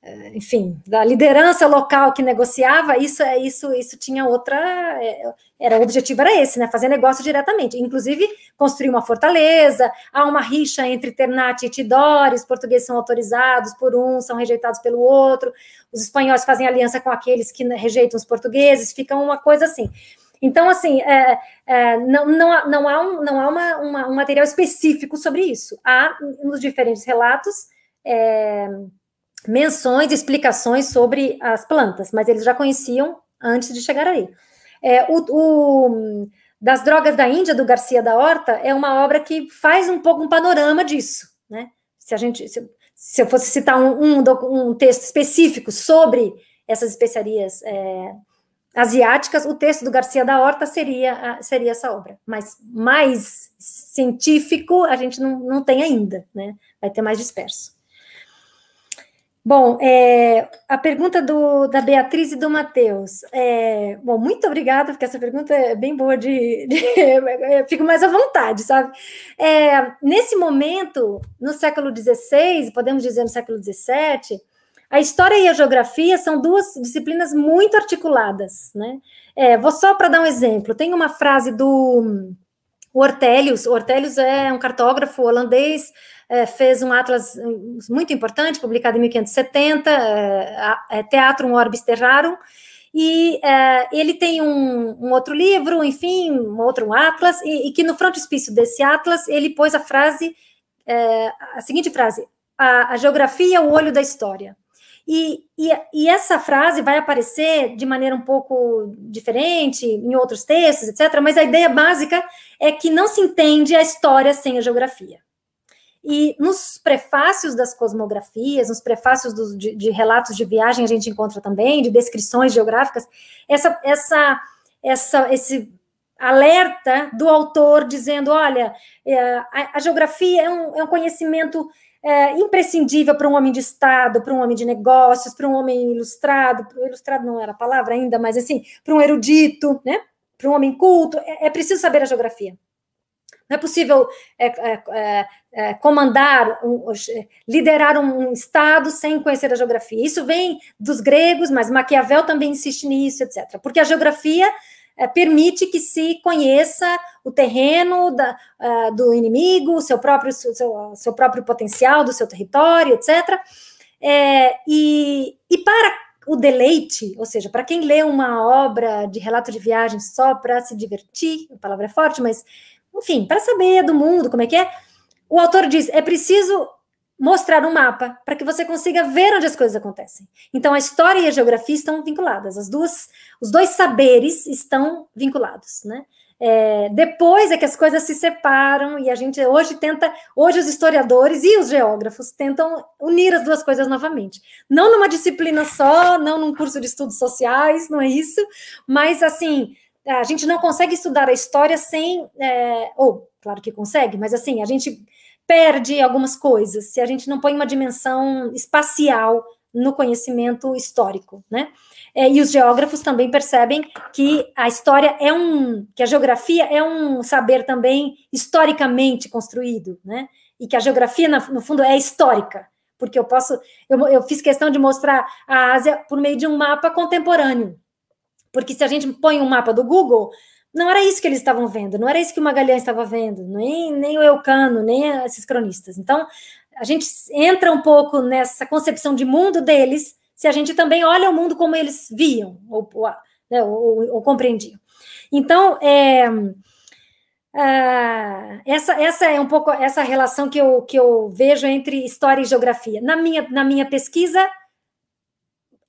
Speaker 4: eh, enfim, da liderança local que negociava, isso é isso, isso tinha outra, eh, era o objetivo era esse, né, fazer negócio diretamente, inclusive construir uma fortaleza, há uma rixa entre Ternate e Tidore, os portugueses são autorizados por um, são rejeitados pelo outro, os espanhóis fazem aliança com aqueles que rejeitam os portugueses, fica uma coisa assim. Então, assim, é, é, não, não, há, não há, um, não há uma, uma, um material específico sobre isso. Há, nos diferentes relatos, é, menções, explicações sobre as plantas, mas eles já conheciam antes de chegar aí. É, o, o, das Drogas da Índia, do Garcia da Horta, é uma obra que faz um pouco um panorama disso, né? Se a gente... Se, se eu fosse citar um, um, um texto específico sobre essas especiarias é, asiáticas, o texto do Garcia da Horta seria, seria essa obra. Mas mais científico a gente não, não tem ainda, né? Vai ter mais disperso. Bom, é, a pergunta do, da Beatriz e do Matheus. É, bom, muito obrigada, porque essa pergunta é bem boa de. de (laughs) fico mais à vontade, sabe? É, nesse momento, no século XVI, podemos dizer no século XVII, a história e a geografia são duas disciplinas muito articuladas, né? É, vou só para dar um exemplo. Tem uma frase do hum, Ortelius. Ortelius é um cartógrafo holandês, é, fez um atlas hum, muito importante, publicado em 1570, é, é um Orbis Terrarum. E é, ele tem um, um, outro livro, enfim, um outro atlas, e, e, que no frontispício desse atlas ele pôs a frase, é, a seguinte frase: a, a geografia, o olho da história. E, e, e, essa frase vai aparecer de maneira um pouco diferente em outros textos, etc. Mas a ideia básica é que não se entende a história sem a geografia. E nos prefácios das cosmografias, nos prefácios do, de, de, relatos de viagem, a gente encontra também, de descrições geográficas, essa, essa, essa, esse alerta do autor dizendo: olha, eh, a, a geografia é um, é um conhecimento é, imprescindível para um homem de Estado, para um homem de negócios, para um homem ilustrado, ilustrado não era a palavra ainda, mas assim, para um erudito, né? para um homem culto, é, é, preciso saber a geografia. Não é possível é, é, é, é comandar, um, liderar um Estado sem conhecer a geografia. Isso vem dos gregos, mas Maquiavel também insiste nisso, etc. Porque a geografia é, permite que se conheça o terreno da, uh, do inimigo, seu próprio, seu, seu, próprio potencial, do seu território, etc. É, e, e para o deleite, ou seja, para quem lê uma obra de relato de viagem só para se divertir, a palavra é forte, mas, enfim, para saber do mundo como é que é, o autor diz: é preciso mostrar um mapa para que você consiga ver onde as coisas acontecem. Então a história e a geografia estão vinculadas, as duas, os dois saberes estão vinculados, né? É, depois é que as coisas se separam e a gente hoje tenta, hoje os historiadores e os geógrafos tentam unir as duas coisas novamente. Não numa disciplina só, não num curso de estudos sociais, não é isso, mas assim, a gente não consegue estudar a história sem, é, ou claro que consegue, mas assim, a gente perde algumas coisas se a gente não põe uma dimensão espacial no conhecimento histórico, né? É, e os geógrafos também percebem que a história é um, que a geografia é um saber também historicamente construído, né? E que a geografia, no fundo, é histórica, porque eu posso, eu, eu fiz questão de mostrar a Ásia por meio de um mapa contemporâneo, porque se a gente põe um mapa do Google, não era isso que eles estavam vendo, não era isso que o Magalhães estava vendo, nem, nem o Eucano, nem esses cronistas. Então, a gente entra um pouco nessa concepção de mundo deles, se a gente também olha o mundo como eles viam ou, ou, né, ou, ou compreendiam. Então, é, ah, essa, essa é um pouco essa relação que eu, que eu vejo entre história e geografia. Na minha, na minha pesquisa,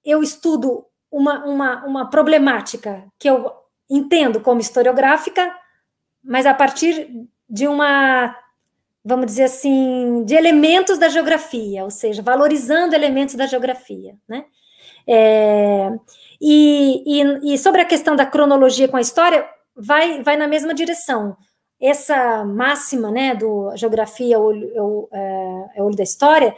Speaker 4: eu estudo uma, uma, uma problemática que eu entendo como historiográfica, mas a partir de uma, vamos dizer assim, de elementos da geografia, ou seja, valorizando elementos da geografia, né? É, e, e, e sobre a questão da cronologia com a história, vai, vai na mesma direção essa máxima né, do geografia é o olho, é, olho da história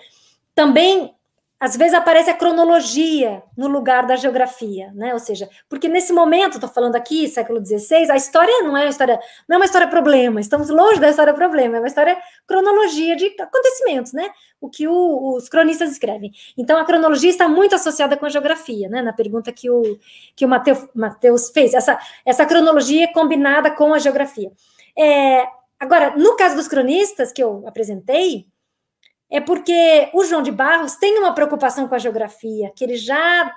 Speaker 4: também às vezes aparece a cronologia no lugar da geografia, né? Ou seja, porque nesse momento, estou falando aqui, século XVI, a história não é uma história, não é uma história problema, estamos longe da história problema, é uma história cronologia de acontecimentos, né? O que o, os cronistas escrevem. Então a cronologia está muito associada com a geografia, né? Na pergunta que o, que o Matheus fez, essa, essa cronologia é combinada com a geografia. É, agora, no caso dos cronistas que eu apresentei, é porque o João de Barros tem uma preocupação com a geografia, que ele já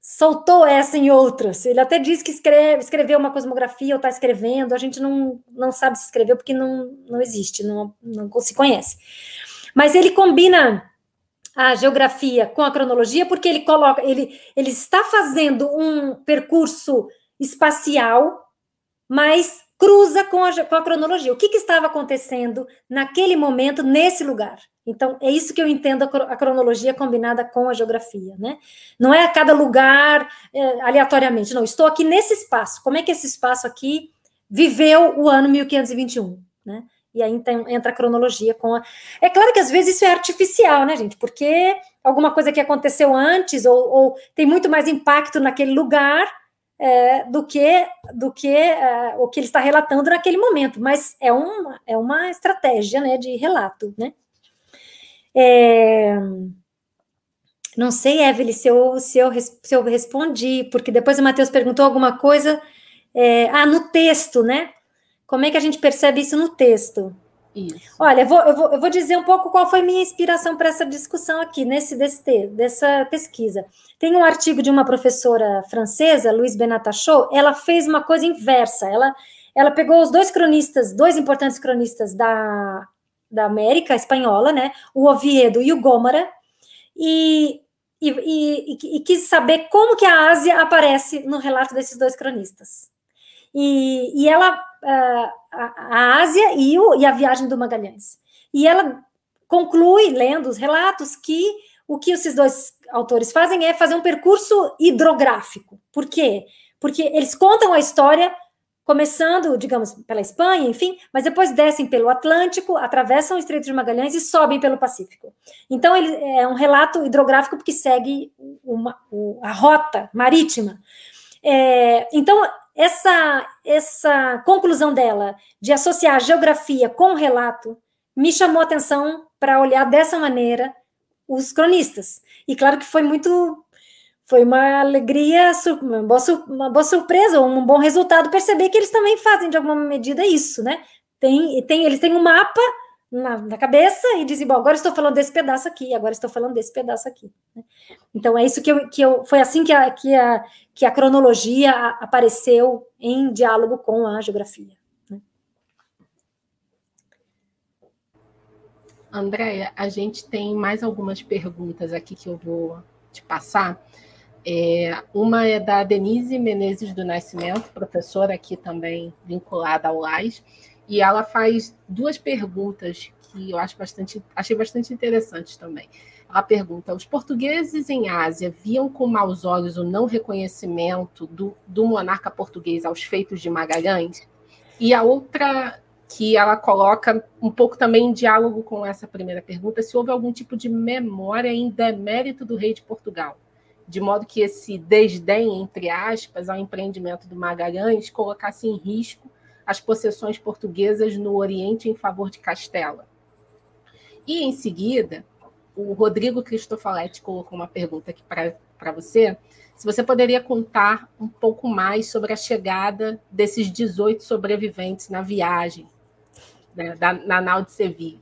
Speaker 4: soltou essa em outras. Ele até diz que escreve, escreveu uma cosmografia ou está escrevendo, a gente não, não sabe se escreveu porque não, não existe, não, não se conhece. Mas ele combina a geografia com a cronologia porque ele coloca, ele, ele está fazendo um percurso espacial, mas cruza com a, com a cronologia. O que, que, estava acontecendo naquele momento, nesse lugar? Então, é isso que eu entendo a, cronologia combinada com a geografia, né? Não é a cada lugar é, aleatoriamente, não. Estou aqui nesse espaço. Como é que esse espaço aqui viveu o ano 1521, né? E aí então, entra a cronologia com a. É claro que às vezes isso é artificial, né, gente? Porque alguma coisa que aconteceu antes ou, ou tem muito mais impacto naquele lugar é, do que do que é, o que ele está relatando naquele momento, mas é uma, é uma estratégia né, de relato. Né? É, não sei, Evelyn, se eu, se, eu, se eu respondi, porque depois o Matheus perguntou alguma coisa. É, ah, no texto, né? Como é que a gente percebe isso no texto? Isso. Olha, eu vou, eu, vou, eu vou dizer um pouco qual foi minha inspiração para essa discussão aqui, nesse desse, dessa pesquisa. Tem um artigo de uma professora francesa, Louise Benatachot, ela fez uma coisa inversa. Ela, ela pegou os dois cronistas, dois importantes cronistas da, da América espanhola, né? O Oviedo e o Gômara, e, e, e, e quis saber como que a Ásia aparece no relato desses dois cronistas. E, e ela. Uh, a Ásia e, o, e a viagem do Magalhães. E ela conclui, lendo os relatos, que o que esses dois autores fazem é fazer um percurso hidrográfico. Por quê? Porque eles contam a história começando, digamos, pela Espanha, enfim, mas depois descem pelo Atlântico, atravessam o Estreito de Magalhães e sobem pelo Pacífico. Então, ele é um relato hidrográfico porque segue uma, uma, a rota marítima. É, então, essa, essa conclusão dela de associar a geografia com o relato me chamou a atenção para olhar dessa maneira os cronistas. E claro que foi muito. Foi uma alegria, uma boa, uma boa surpresa, um bom resultado perceber que eles também fazem, de alguma medida, isso, né? Tem, tem, eles têm um mapa na, na, cabeça e dizem, bom, agora estou falando desse pedaço aqui, agora estou falando desse pedaço aqui. Né? Então é isso que eu, que eu foi assim que a, que a, que a cronologia apareceu em diálogo com a geografia. Né? Andréia, a gente tem
Speaker 3: mais algumas perguntas aqui que eu vou te passar. É, uma é da Denise Menezes do Nascimento, professora aqui também vinculada ao LAS e ela faz duas perguntas que eu acho bastante, achei bastante interessantes também. Ela pergunta: os portugueses em Ásia viam com maus olhos o não reconhecimento do, do monarca português aos feitos de Magalhães? E a outra que ela coloca um pouco também em diálogo com essa primeira pergunta, se houve algum tipo de memória em demérito do rei de Portugal, de modo que esse desdém, entre aspas, ao empreendimento do Magalhães colocasse em risco as possessões portuguesas no Oriente em favor de Castela. E em seguida, o Rodrigo Cristofaletti colocou uma pergunta aqui para você, se você poderia contar um pouco mais sobre a chegada desses 18 sobreviventes na viagem né, da, na nau de Sevilha.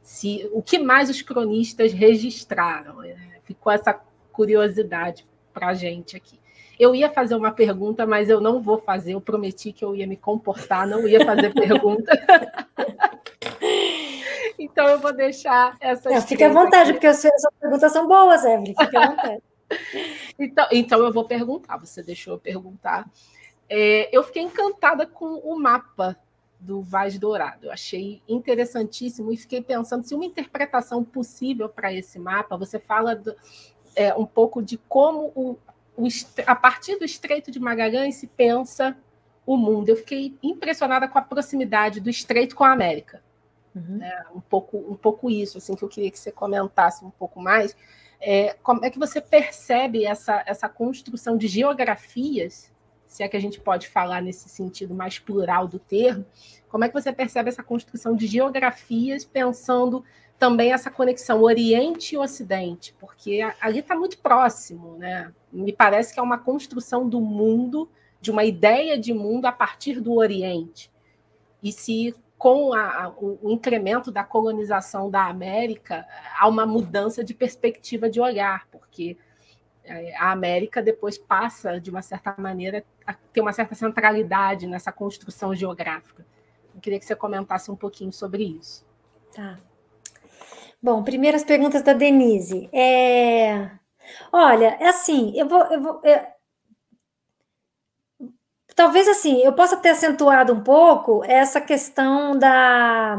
Speaker 3: Se, o que mais os cronistas registraram? É, ficou essa curiosidade para a gente aqui. Eu ia fazer uma pergunta, mas eu não vou fazer. Eu prometi que eu ia me comportar, não ia fazer (laughs) pergunta. então eu vou deixar essa. Não, fica à vontade, aqui. porque as
Speaker 4: suas perguntas são boas, Evelyn. Fica à vontade.
Speaker 3: (laughs) então, então eu vou perguntar. Você deixou eu perguntar. É, eu fiquei encantada com o mapa do Vaz Dourado. Eu achei interessantíssimo e fiquei pensando se uma interpretação possível para esse mapa. Você fala do, é, um pouco de como o a partir do Estreito de Magalhães se pensa o mundo. Eu fiquei impressionada com a proximidade do Estreito com a América. Uhum. É, um, pouco, um pouco isso, assim, que eu queria que você comentasse um pouco mais. É, como é que você percebe essa, essa construção de geografias, se é que a gente pode falar nesse sentido mais plural do termo, como é que você percebe essa construção de geografias pensando também essa conexão Oriente e Ocidente, porque ali está muito próximo, né? Me parece que é uma construção do mundo, de uma ideia de mundo a partir do Oriente. E se com a, o incremento da colonização da América, há uma mudança de perspectiva de olhar, porque é, a América depois passa, de uma certa maneira, a ter uma certa centralidade nessa construção geográfica.
Speaker 4: Eu queria que você comentasse um pouquinho sobre isso. Tá. Bom, primeiras perguntas da Denise. É... Olha, é assim, eu vou. Eu vou é, Talvez assim, eu possa ter acentuado um pouco essa questão da.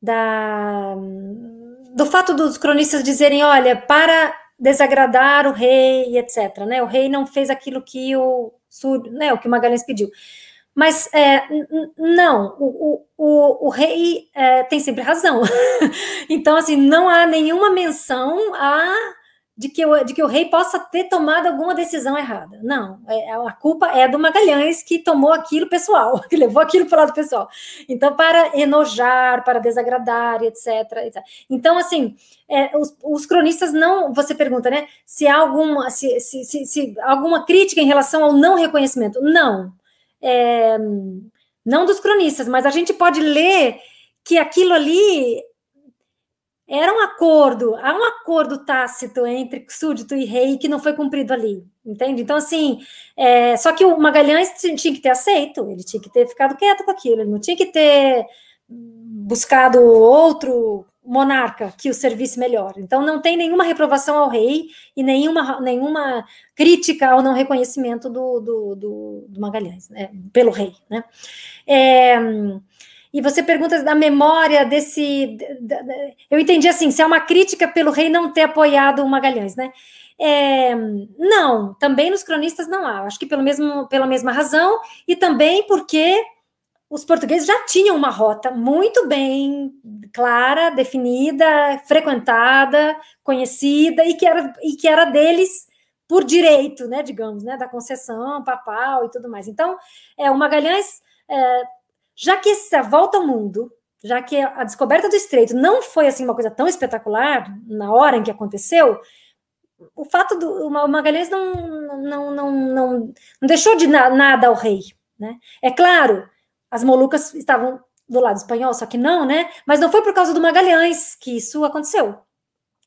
Speaker 4: da do fato dos cronistas dizerem, olha, para desagradar o rei, etc. Né? O rei não fez aquilo que o, né, o que Magalhães pediu. Mas é, não, o, o, o rei é, tem sempre razão. (laughs) então, assim, não há nenhuma menção a de que, o, de que o rei possa ter tomado alguma decisão errada. Não, é, é a culpa é do Magalhães que tomou aquilo pessoal, (laughs) que levou aquilo para o lado pessoal. Então, para enojar, para desagradar, etc. etc. Então, assim, é, os, os, cronistas não. Você pergunta, né? Se há alguma, se, se, se, se, alguma crítica em relação ao não reconhecimento. Não é, não dos cronistas, mas a gente pode ler que aquilo ali era um acordo, há um acordo tácito entre súdito e rei que não foi cumprido ali, entende? Então, assim, é, só que o Magalhães tinha que ter aceito, ele tinha que ter ficado quieto com aquilo, ele não tinha que ter buscado outro monarca que o serviço melhor. Então não tem nenhuma reprovação ao rei e nenhuma, nenhuma crítica ao não reconhecimento do, do, do, do Magalhães, né, pelo rei. Né? É, e você pergunta da memória desse. Da, da, eu entendi assim, se é uma crítica pelo rei não ter apoiado o Magalhães, né? É, não, também nos cronistas não há. Acho que pelo mesmo, pela mesma razão, e também porque os portugueses já tinham uma rota muito bem clara, definida, frequentada, conhecida e que era, e que era deles por direito, né, digamos, né, da concessão papal e tudo mais. Então, é, o Magalhães, é, já que essa volta ao mundo, já que a descoberta do Estreito não foi assim uma coisa tão espetacular na hora em que aconteceu, o fato do o Magalhães não, não, não, não, não deixou de na, nada ao rei. Né? É claro as Molucas estavam do lado espanhol, só que não, né? Mas não foi por causa do Magalhães que isso aconteceu.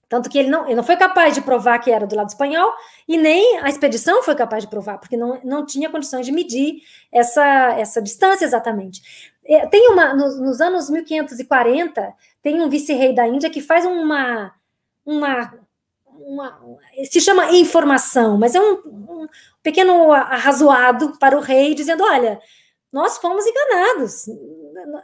Speaker 4: Tanto que ele não, ele não foi capaz de provar que era do lado espanhol, e nem a expedição foi capaz de provar, porque não, não tinha condições de medir essa, essa distância exatamente. É, tem uma, nos, nos anos 1540, tem um vice-rei da Índia que faz uma, uma, uma, se chama informação, mas é um, um pequeno arrazoado para o rei, dizendo, olha, nós fomos enganados.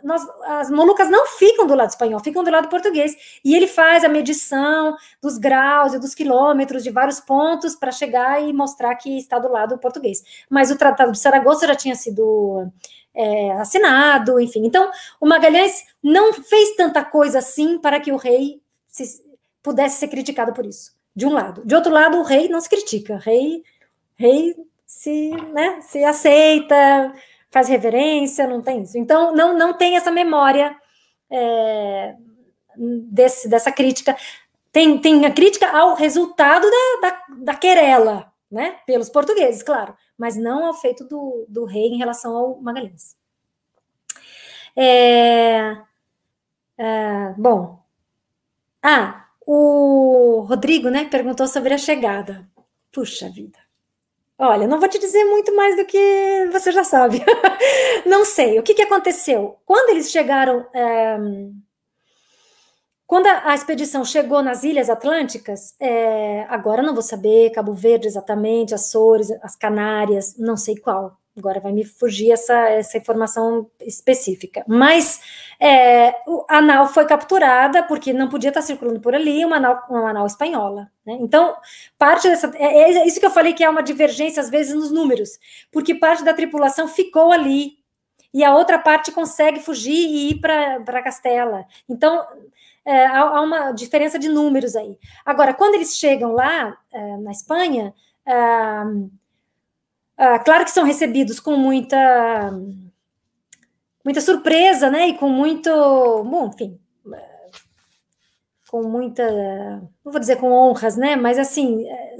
Speaker 4: Nós, as Molucas não ficam do lado espanhol, ficam do lado português. E ele faz a medição dos graus e dos quilômetros de vários pontos para chegar e mostrar que está do lado português. Mas o Tratado de Saragossa já tinha sido é, assinado, enfim. Então, o Magalhães não fez tanta coisa assim para que o rei se, pudesse ser criticado por isso. De um lado. De outro lado, o rei não se critica. O rei, rei se, né, se aceita faz reverência, não tem isso. Então, não, não tem essa memória é, desse, dessa crítica. Tem, tem a crítica ao resultado da, da, da querela, né? Pelos portugueses, claro, mas não ao feito do, do rei em relação ao Magalhães. É, é, bom, ah, o Rodrigo, né, perguntou sobre a chegada. Puxa vida. Olha, não vou te dizer muito mais do que você já sabe. (laughs) não sei. O que, que aconteceu? Quando eles chegaram. É... Quando a, expedição chegou nas Ilhas Atlânticas, é... agora não vou saber Cabo Verde exatamente, Açores, as Canárias, não sei qual agora vai me fugir essa, essa informação específica. Mas é, a nau foi capturada porque não podia estar circulando por ali uma nau, uma nau espanhola. Né? Então, parte dessa. É, é, é isso que eu falei que é uma divergência, às vezes, nos números, porque parte da tripulação ficou ali. E a outra parte consegue fugir e ir para Castela. Então, é, há, uma diferença de números aí. Agora, quando eles chegam lá, é, na Espanha, ah, ah, claro que são recebidos com muita muita surpresa, né? E com muito, bom, enfim, com muita, não vou dizer com honras, né? Mas assim, é,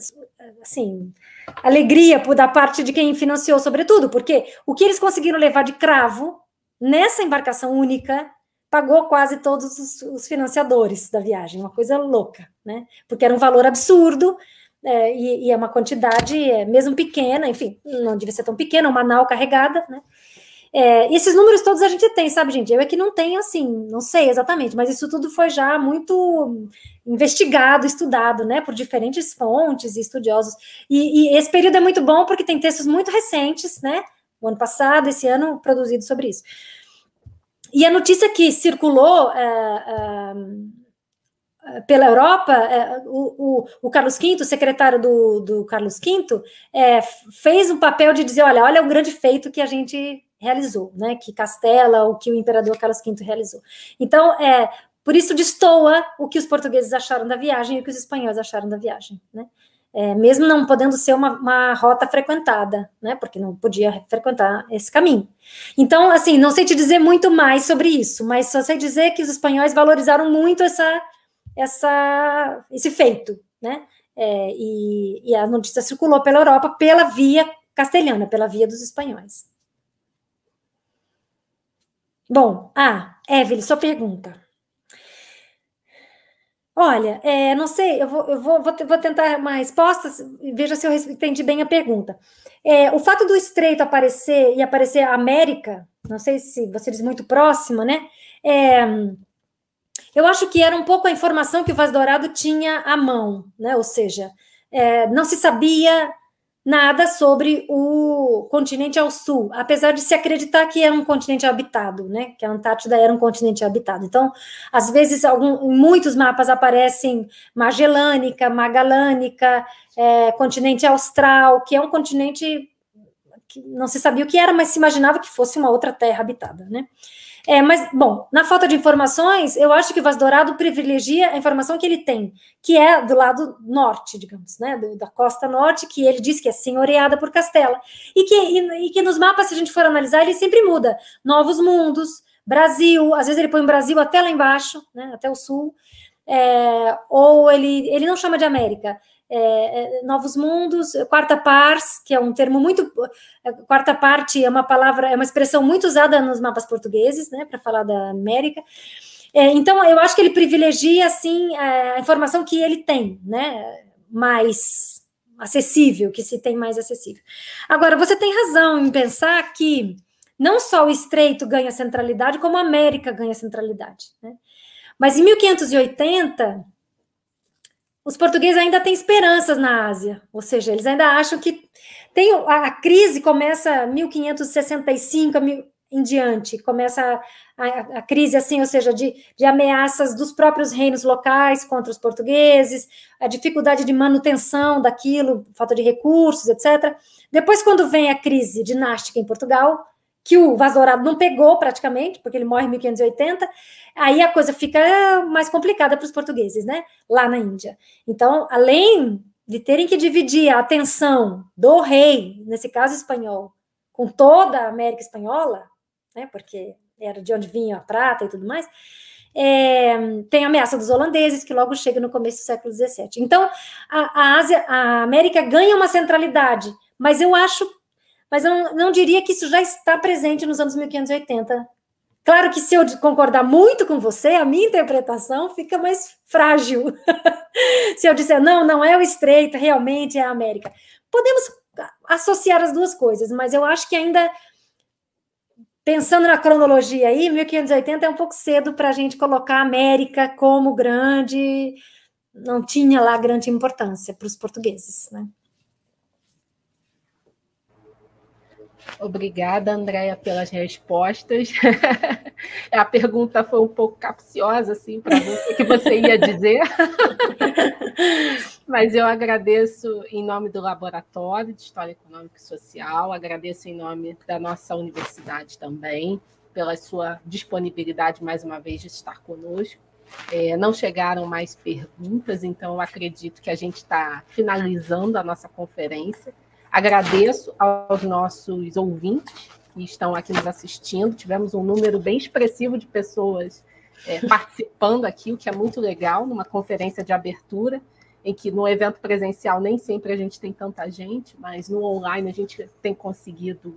Speaker 4: assim, alegria por da parte de quem financiou, sobretudo, porque o que eles conseguiram levar de cravo nessa embarcação única pagou quase todos os financiadores da viagem, uma coisa louca, né? Porque era um valor absurdo é, e, e, é uma quantidade, é, mesmo pequena, enfim, não devia ser tão pequena, uma nau carregada, né? É, esses números todos a gente tem, sabe, gente? Eu é que não tenho assim, não sei exatamente, mas isso tudo foi já muito investigado, estudado, né, por diferentes fontes e estudiosos. E, e esse período é muito bom porque tem textos muito recentes, né, o ano passado, esse ano, produzidos sobre isso. E a notícia que circulou. Uh, uh, pela Europa, é, o, o, o, Carlos V, o secretário do, do Carlos V, é, fez um papel de dizer, olha, olha o grande feito que a gente realizou, né? Que Castela, o que o imperador Carlos V realizou. Então, é, por isso destoa o que os portugueses acharam da viagem e o que os espanhóis acharam da viagem, né? É, mesmo não podendo ser uma, uma, rota frequentada, né? Porque não podia frequentar esse caminho. Então, assim, não sei te dizer muito mais sobre isso, mas só sei dizer que os espanhóis valorizaram muito essa essa, esse feito, né? É, e, e a notícia circulou pela Europa pela via castelhana, pela via dos espanhóis. Bom, ah, Evelyn, sua pergunta. Olha, é, não sei, eu, vou, eu vou, vou, vou, tentar uma resposta, veja se eu entendi bem a pergunta. É, o fato do estreito aparecer e aparecer a América, não sei se você diz muito próxima, né? É, eu acho que era um pouco a informação que o Vaz Dourado tinha à mão, né? Ou seja, é, não se sabia nada sobre o continente ao sul, apesar de se acreditar que era um continente habitado, né? Que a Antártida era um continente habitado. Então, às vezes, algum, muitos mapas aparecem Magellânica, Magalânica, é, continente austral, que é um continente que não se sabia o que era, mas se imaginava que fosse uma outra terra habitada, né? É, mas, bom, na falta de informações, eu acho que o Vaz Dourado privilegia a informação que ele tem, que é do lado norte, digamos, né, do, da costa norte, que ele diz que é senhoreada por Castela. E que, e, e que nos mapas, se a gente for analisar, ele sempre muda. Novos mundos, Brasil, às vezes ele põe o Brasil até lá embaixo, né, até o sul, é, ou ele, ele não chama de América. É, é, novos mundos, quarta pars, que é um termo muito. É, quarta parte é uma palavra, é uma expressão muito usada nos mapas portugueses, né, para falar da América. É, então, eu acho que ele privilegia, assim, a informação que ele tem, né, mais acessível, que se tem mais acessível. Agora, você tem razão em pensar que não só o Estreito ganha centralidade, como a América ganha centralidade, né? Mas em 1580, os portugueses ainda têm esperanças na Ásia, ou seja, eles ainda acham que tem a, a crise começa 1565 mil, em diante, começa a, a, a, crise assim, ou seja, de, de ameaças dos próprios reinos locais contra os portugueses, a dificuldade de manutenção daquilo, falta de recursos, etc. Depois, quando vem a crise dinástica em Portugal, que o vaso Dourado não pegou praticamente, porque ele morre em 1580, aí a coisa fica mais complicada para os portugueses, né? Lá na Índia. Então, além de terem que dividir a atenção do rei, nesse caso espanhol, com toda a América espanhola, né? Porque era de onde vinha a prata e tudo mais. É, tem a ameaça dos holandeses, que logo chega no começo do século XVII. Então, a, a Ásia, a América ganha uma centralidade, mas eu acho mas eu não, não diria que isso já está presente nos anos 1580. Claro que se eu concordar muito com você, a minha interpretação fica mais frágil. (laughs) se eu disser, não, não é o estreito, realmente é a América. Podemos associar as duas coisas, mas eu acho que ainda, pensando na cronologia aí, 1580 é um pouco cedo para a gente colocar a América como grande. Não tinha lá grande importância para os portugueses, né? Obrigada, Andréia, pelas respostas.
Speaker 3: (laughs) a pergunta foi um pouco capciosa, assim, para você o que você ia dizer. (laughs) Mas eu agradeço em nome do Laboratório de História Econômica e Social, agradeço em nome da nossa universidade também, pela sua disponibilidade, mais uma vez, de estar conosco. É, não chegaram mais perguntas, então acredito que a gente está finalizando a nossa conferência. Agradeço aos nossos ouvintes que estão aqui nos assistindo. Tivemos um número bem expressivo de pessoas é, (laughs) participando aqui, o que é muito legal, numa conferência de abertura, em que no evento presencial nem sempre a gente tem tanta gente, mas no online a gente tem conseguido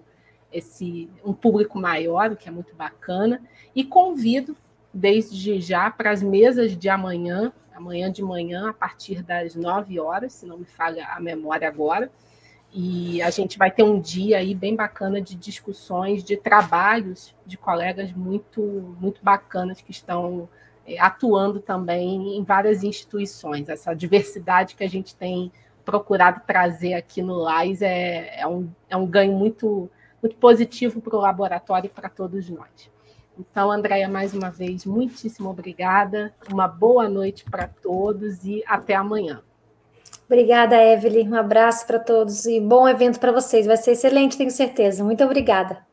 Speaker 3: esse um público maior, o que é muito bacana. E convido desde já para as mesas de amanhã, amanhã de manhã, a partir das 9 horas, se não me falha a memória agora e a gente vai ter um dia aí bem bacana de discussões, de trabalhos de colegas muito, muito bacanas que estão é, atuando também em várias instituições. Essa diversidade que a gente tem procurado trazer aqui no LAIS é, é, um, é um ganho muito, muito positivo para o laboratório e para todos nós. Então, Andréia, mais uma vez, muitíssimo obrigada. Uma boa noite para todos
Speaker 4: e até amanhã. Obrigada, Evelyn. Um abraço para todos e bom evento para vocês. Vai ser excelente, tenho certeza. Muito obrigada.